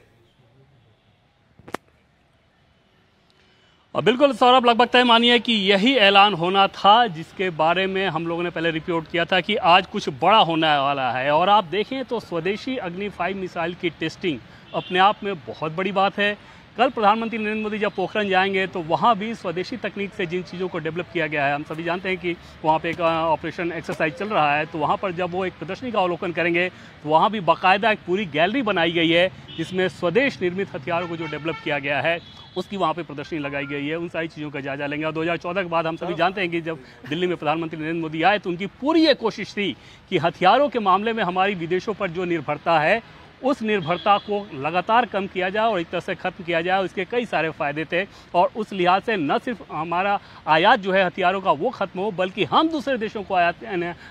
और बिल्कुल सौरभ लगभग तय मानिए कि यही ऐलान होना था जिसके बारे में हम लोगों ने पहले रिपोर्ट किया था कि आज कुछ बड़ा होने वाला है और आप देखें तो स्वदेशी अग्नि फाइव मिसाइल की टेस्टिंग अपने आप में बहुत बड़ी बात है कल प्रधानमंत्री नरेंद्र मोदी जब पोखरण जाएंगे तो वहाँ भी स्वदेशी तकनीक से जिन चीज़ों को डेवलप किया गया है हम सभी जानते हैं कि वहाँ पर एक ऑपरेशन एक्सरसाइज चल रहा है तो वहाँ पर जब वो एक प्रदर्शनी का अवलोकन करेंगे तो वहाँ भी बाकायदा एक पूरी गैलरी बनाई गई है जिसमें स्वदेश निर्मित हथियारों को जो डेवलप किया गया है उसकी वहाँ पे प्रदर्शनी लगाई गई है उन सारी चीज़ों का जायजा लेंगे और 2014 के बाद हम सभी जानते हैं कि जब दिल्ली में प्रधानमंत्री नरेंद्र मोदी आए तो उनकी पूरी ये कोशिश थी कि हथियारों के मामले में हमारी विदेशों पर जो निर्भरता है उस निर्भरता को लगातार कम किया जाए और एक तरह से ख़त्म किया जाए उसके कई सारे फ़ायदे थे और उस लिहाज से न सिर्फ हमारा आयात जो है हथियारों का वो ख़त्म हो बल्कि हम दूसरे देशों को आयात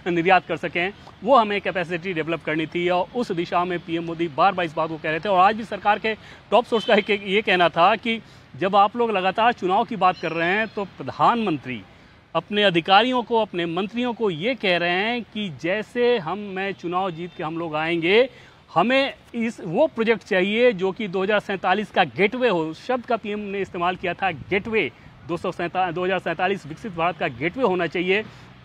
निर्यात कर सकें वो हमें कैपेसिटी डेवलप करनी थी और उस दिशा में पी मोदी बार बार इस बात को कह रहे थे और आज भी सरकार के टॉप सोर्स का ये कहना था कि जब आप लोग लगातार चुनाव की बात कर रहे हैं तो प्रधानमंत्री अपने अधिकारियों को अपने मंत्रियों को ये कह रहे हैं कि जैसे हम मैं चुनाव जीत के हम लोग आएंगे हमें इस वो प्रोजेक्ट चाहिए जो कि दो का गेटवे हो शब्द का पीएम ने इस्तेमाल किया था गेटवे दो सौ विकसित भारत का गेटवे होना चाहिए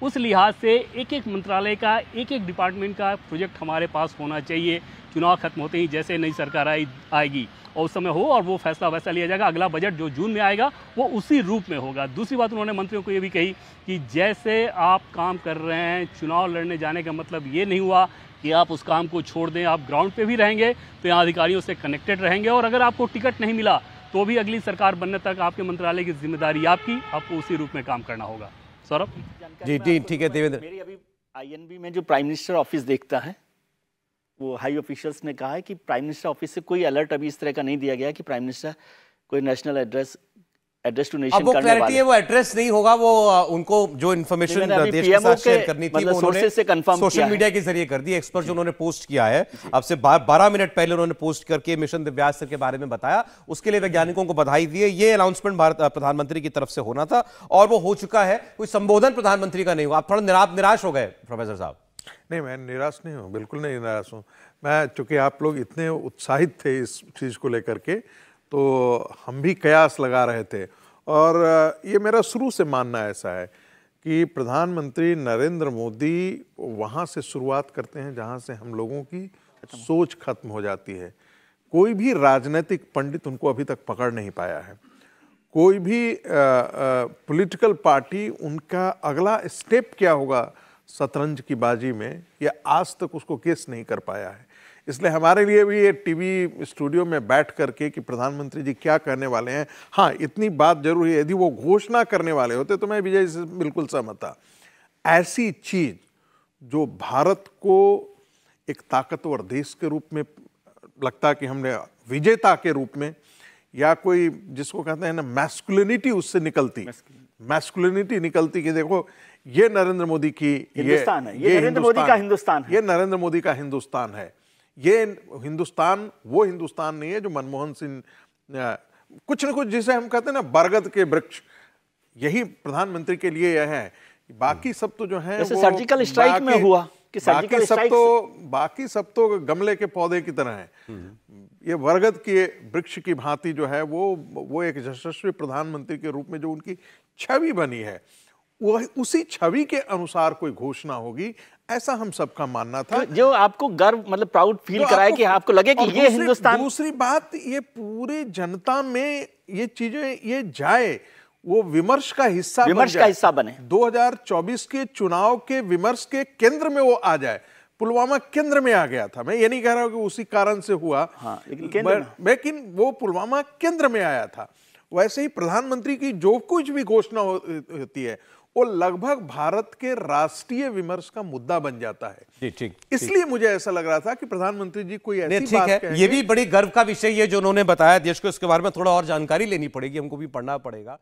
उस लिहाज से एक एक मंत्रालय का एक एक डिपार्टमेंट का प्रोजेक्ट हमारे पास होना चाहिए चुनाव खत्म होते ही जैसे नई सरकार आई आएगी और उस समय हो और वो फैसला वैसा लिया जाएगा अगला बजट जो जून में आएगा वो उसी रूप में होगा दूसरी बात उन्होंने मंत्रियों को ये भी कही कि जैसे आप काम कर रहे हैं चुनाव लड़ने जाने का मतलब ये नहीं हुआ कि आप उस काम को छोड़ दें आप ग्राउंड पे भी रहेंगे तो यहाँ अधिकारियों से कनेक्टेड रहेंगे और अगर आपको टिकट नहीं मिला तो भी अगली सरकार बनने तक आपके मंत्रालय की जिम्मेदारी आपकी आपको उसी रूप में काम करना होगा सौरभ जी जी ठीक है देवेंद्र मेरी अभी आईएनबी में जो प्राइम मिनिस्टर ऑफिस देखता है वो हाई ऑफिशियल्स ने कहा है कि प्राइम मिनिस्टर ऑफिस से कोई अलर्ट अभी इस तरह का नहीं दिया गया कि प्राइम मिनिस्टर कोई national address address to nation वो करने वाले है वो एड्रेस नहीं होगा वो उनको जो इन्फॉर्मेशन देश के साथ शेयर करनी थी मतलब वो उन्होंने से सोशल मीडिया के जरिए कर दी एक्सपर्ट जो उन्होंने पोस्ट किया है अब से बारह मिनट पहले उन्होंने पोस्ट करके मिशन दिव्यास के बारे में बताया उसके लिए वैज्ञानिकों को बधाई दी है ये अनाउंसमेंट भारत प्रधानमंत्री की तरफ से होना था और वो हो चुका है कोई संबोधन प्रधानमंत्री का नहीं हुआ आप थोड़ा निराश हो गए प्रोफेसर साहब नहीं मैं निराश नहीं हूँ बिल्कुल नहीं निराश हूँ मैं चूंकि आप लोग इतने उत्साहित थे इस चीज़ को लेकर के तो हम भी कयास लगा रहे थे और ये मेरा शुरू से मानना ऐसा है कि प्रधानमंत्री नरेंद्र मोदी वहाँ से शुरुआत करते हैं जहाँ से हम लोगों की सोच खत्म हो जाती है कोई भी राजनीतिक पंडित उनको अभी तक पकड़ नहीं पाया है कोई भी पॉलिटिकल पार्टी उनका अगला स्टेप क्या होगा शतरंज की बाजी में ये आज तक उसको केस नहीं कर पाया है इसलिए हमारे लिए भी ये टीवी स्टूडियो में बैठ करके कि प्रधानमंत्री जी क्या करने वाले हैं हाँ इतनी बात जरूर है यदि वो घोषणा करने वाले होते तो मैं विजय से बिल्कुल सहमत था ऐसी चीज़ जो भारत को एक ताकतवर देश के रूप में लगता कि हमने विजेता के रूप में या कोई जिसको कहते हैं ना मैस्कुलिनिटी उससे निकलती मैस्कुलिनिटी निकलती कि देखो ये नरेंद्र मोदी की हिंदुस्तान है ये, ये नरेंद्र मोदी का हिंदुस्तान है ये नरेंद्र मोदी का हिंदुस्तान है ये हिंदुस्तान वो हिंदुस्तान नहीं है जो मनमोहन सिंह कुछ ना कुछ जिसे हम कहते हैं ना बरगद के वृक्ष यही प्रधानमंत्री के लिए यह है बाकी सब तो जो है सर्जिकल स्ट्राइक में हुआ कि बाकी सब तो बाकी सब तो गमले के पौधे की तरह है ये बरगद के वृक्ष की भांति जो है वो वो एक यशस्वी प्रधानमंत्री के रूप में जो उनकी छवि बनी है वो उसी छवि के अनुसार कोई घोषणा होगी ऐसा हम सबका मानना था जो आपको गर्व मतलब प्राउड फील कराए कि आपको लगे कि ये हिंदुस्तान दूसरी बात ये पूरे जनता में ये चीजें ये जाए वो विमर्श का हिस्सा विमर्श का हिस्सा बने 2024 के चुनाव के विमर्श के केंद्र में वो आ जाए पुलवामा केंद्र में आ गया था मैं ये नहीं कह रहा हूं कि उसी कारण से हुआ हाँ, लेकिन, वो पुलवामा केंद्र में आया था वैसे ही प्रधानमंत्री की जो कुछ भी घोषणा होती है वो लगभग भारत के राष्ट्रीय विमर्श का मुद्दा बन जाता है जी ठीक इसलिए मुझे ऐसा लग रहा था कि प्रधानमंत्री जी कोई ऐसी ठीक है ये भी बड़ी गर्व का विषय है जो उन्होंने बताया देश को इसके बारे में थोड़ा और जानकारी लेनी पड़ेगी हमको भी पढ़ना पड़ेगा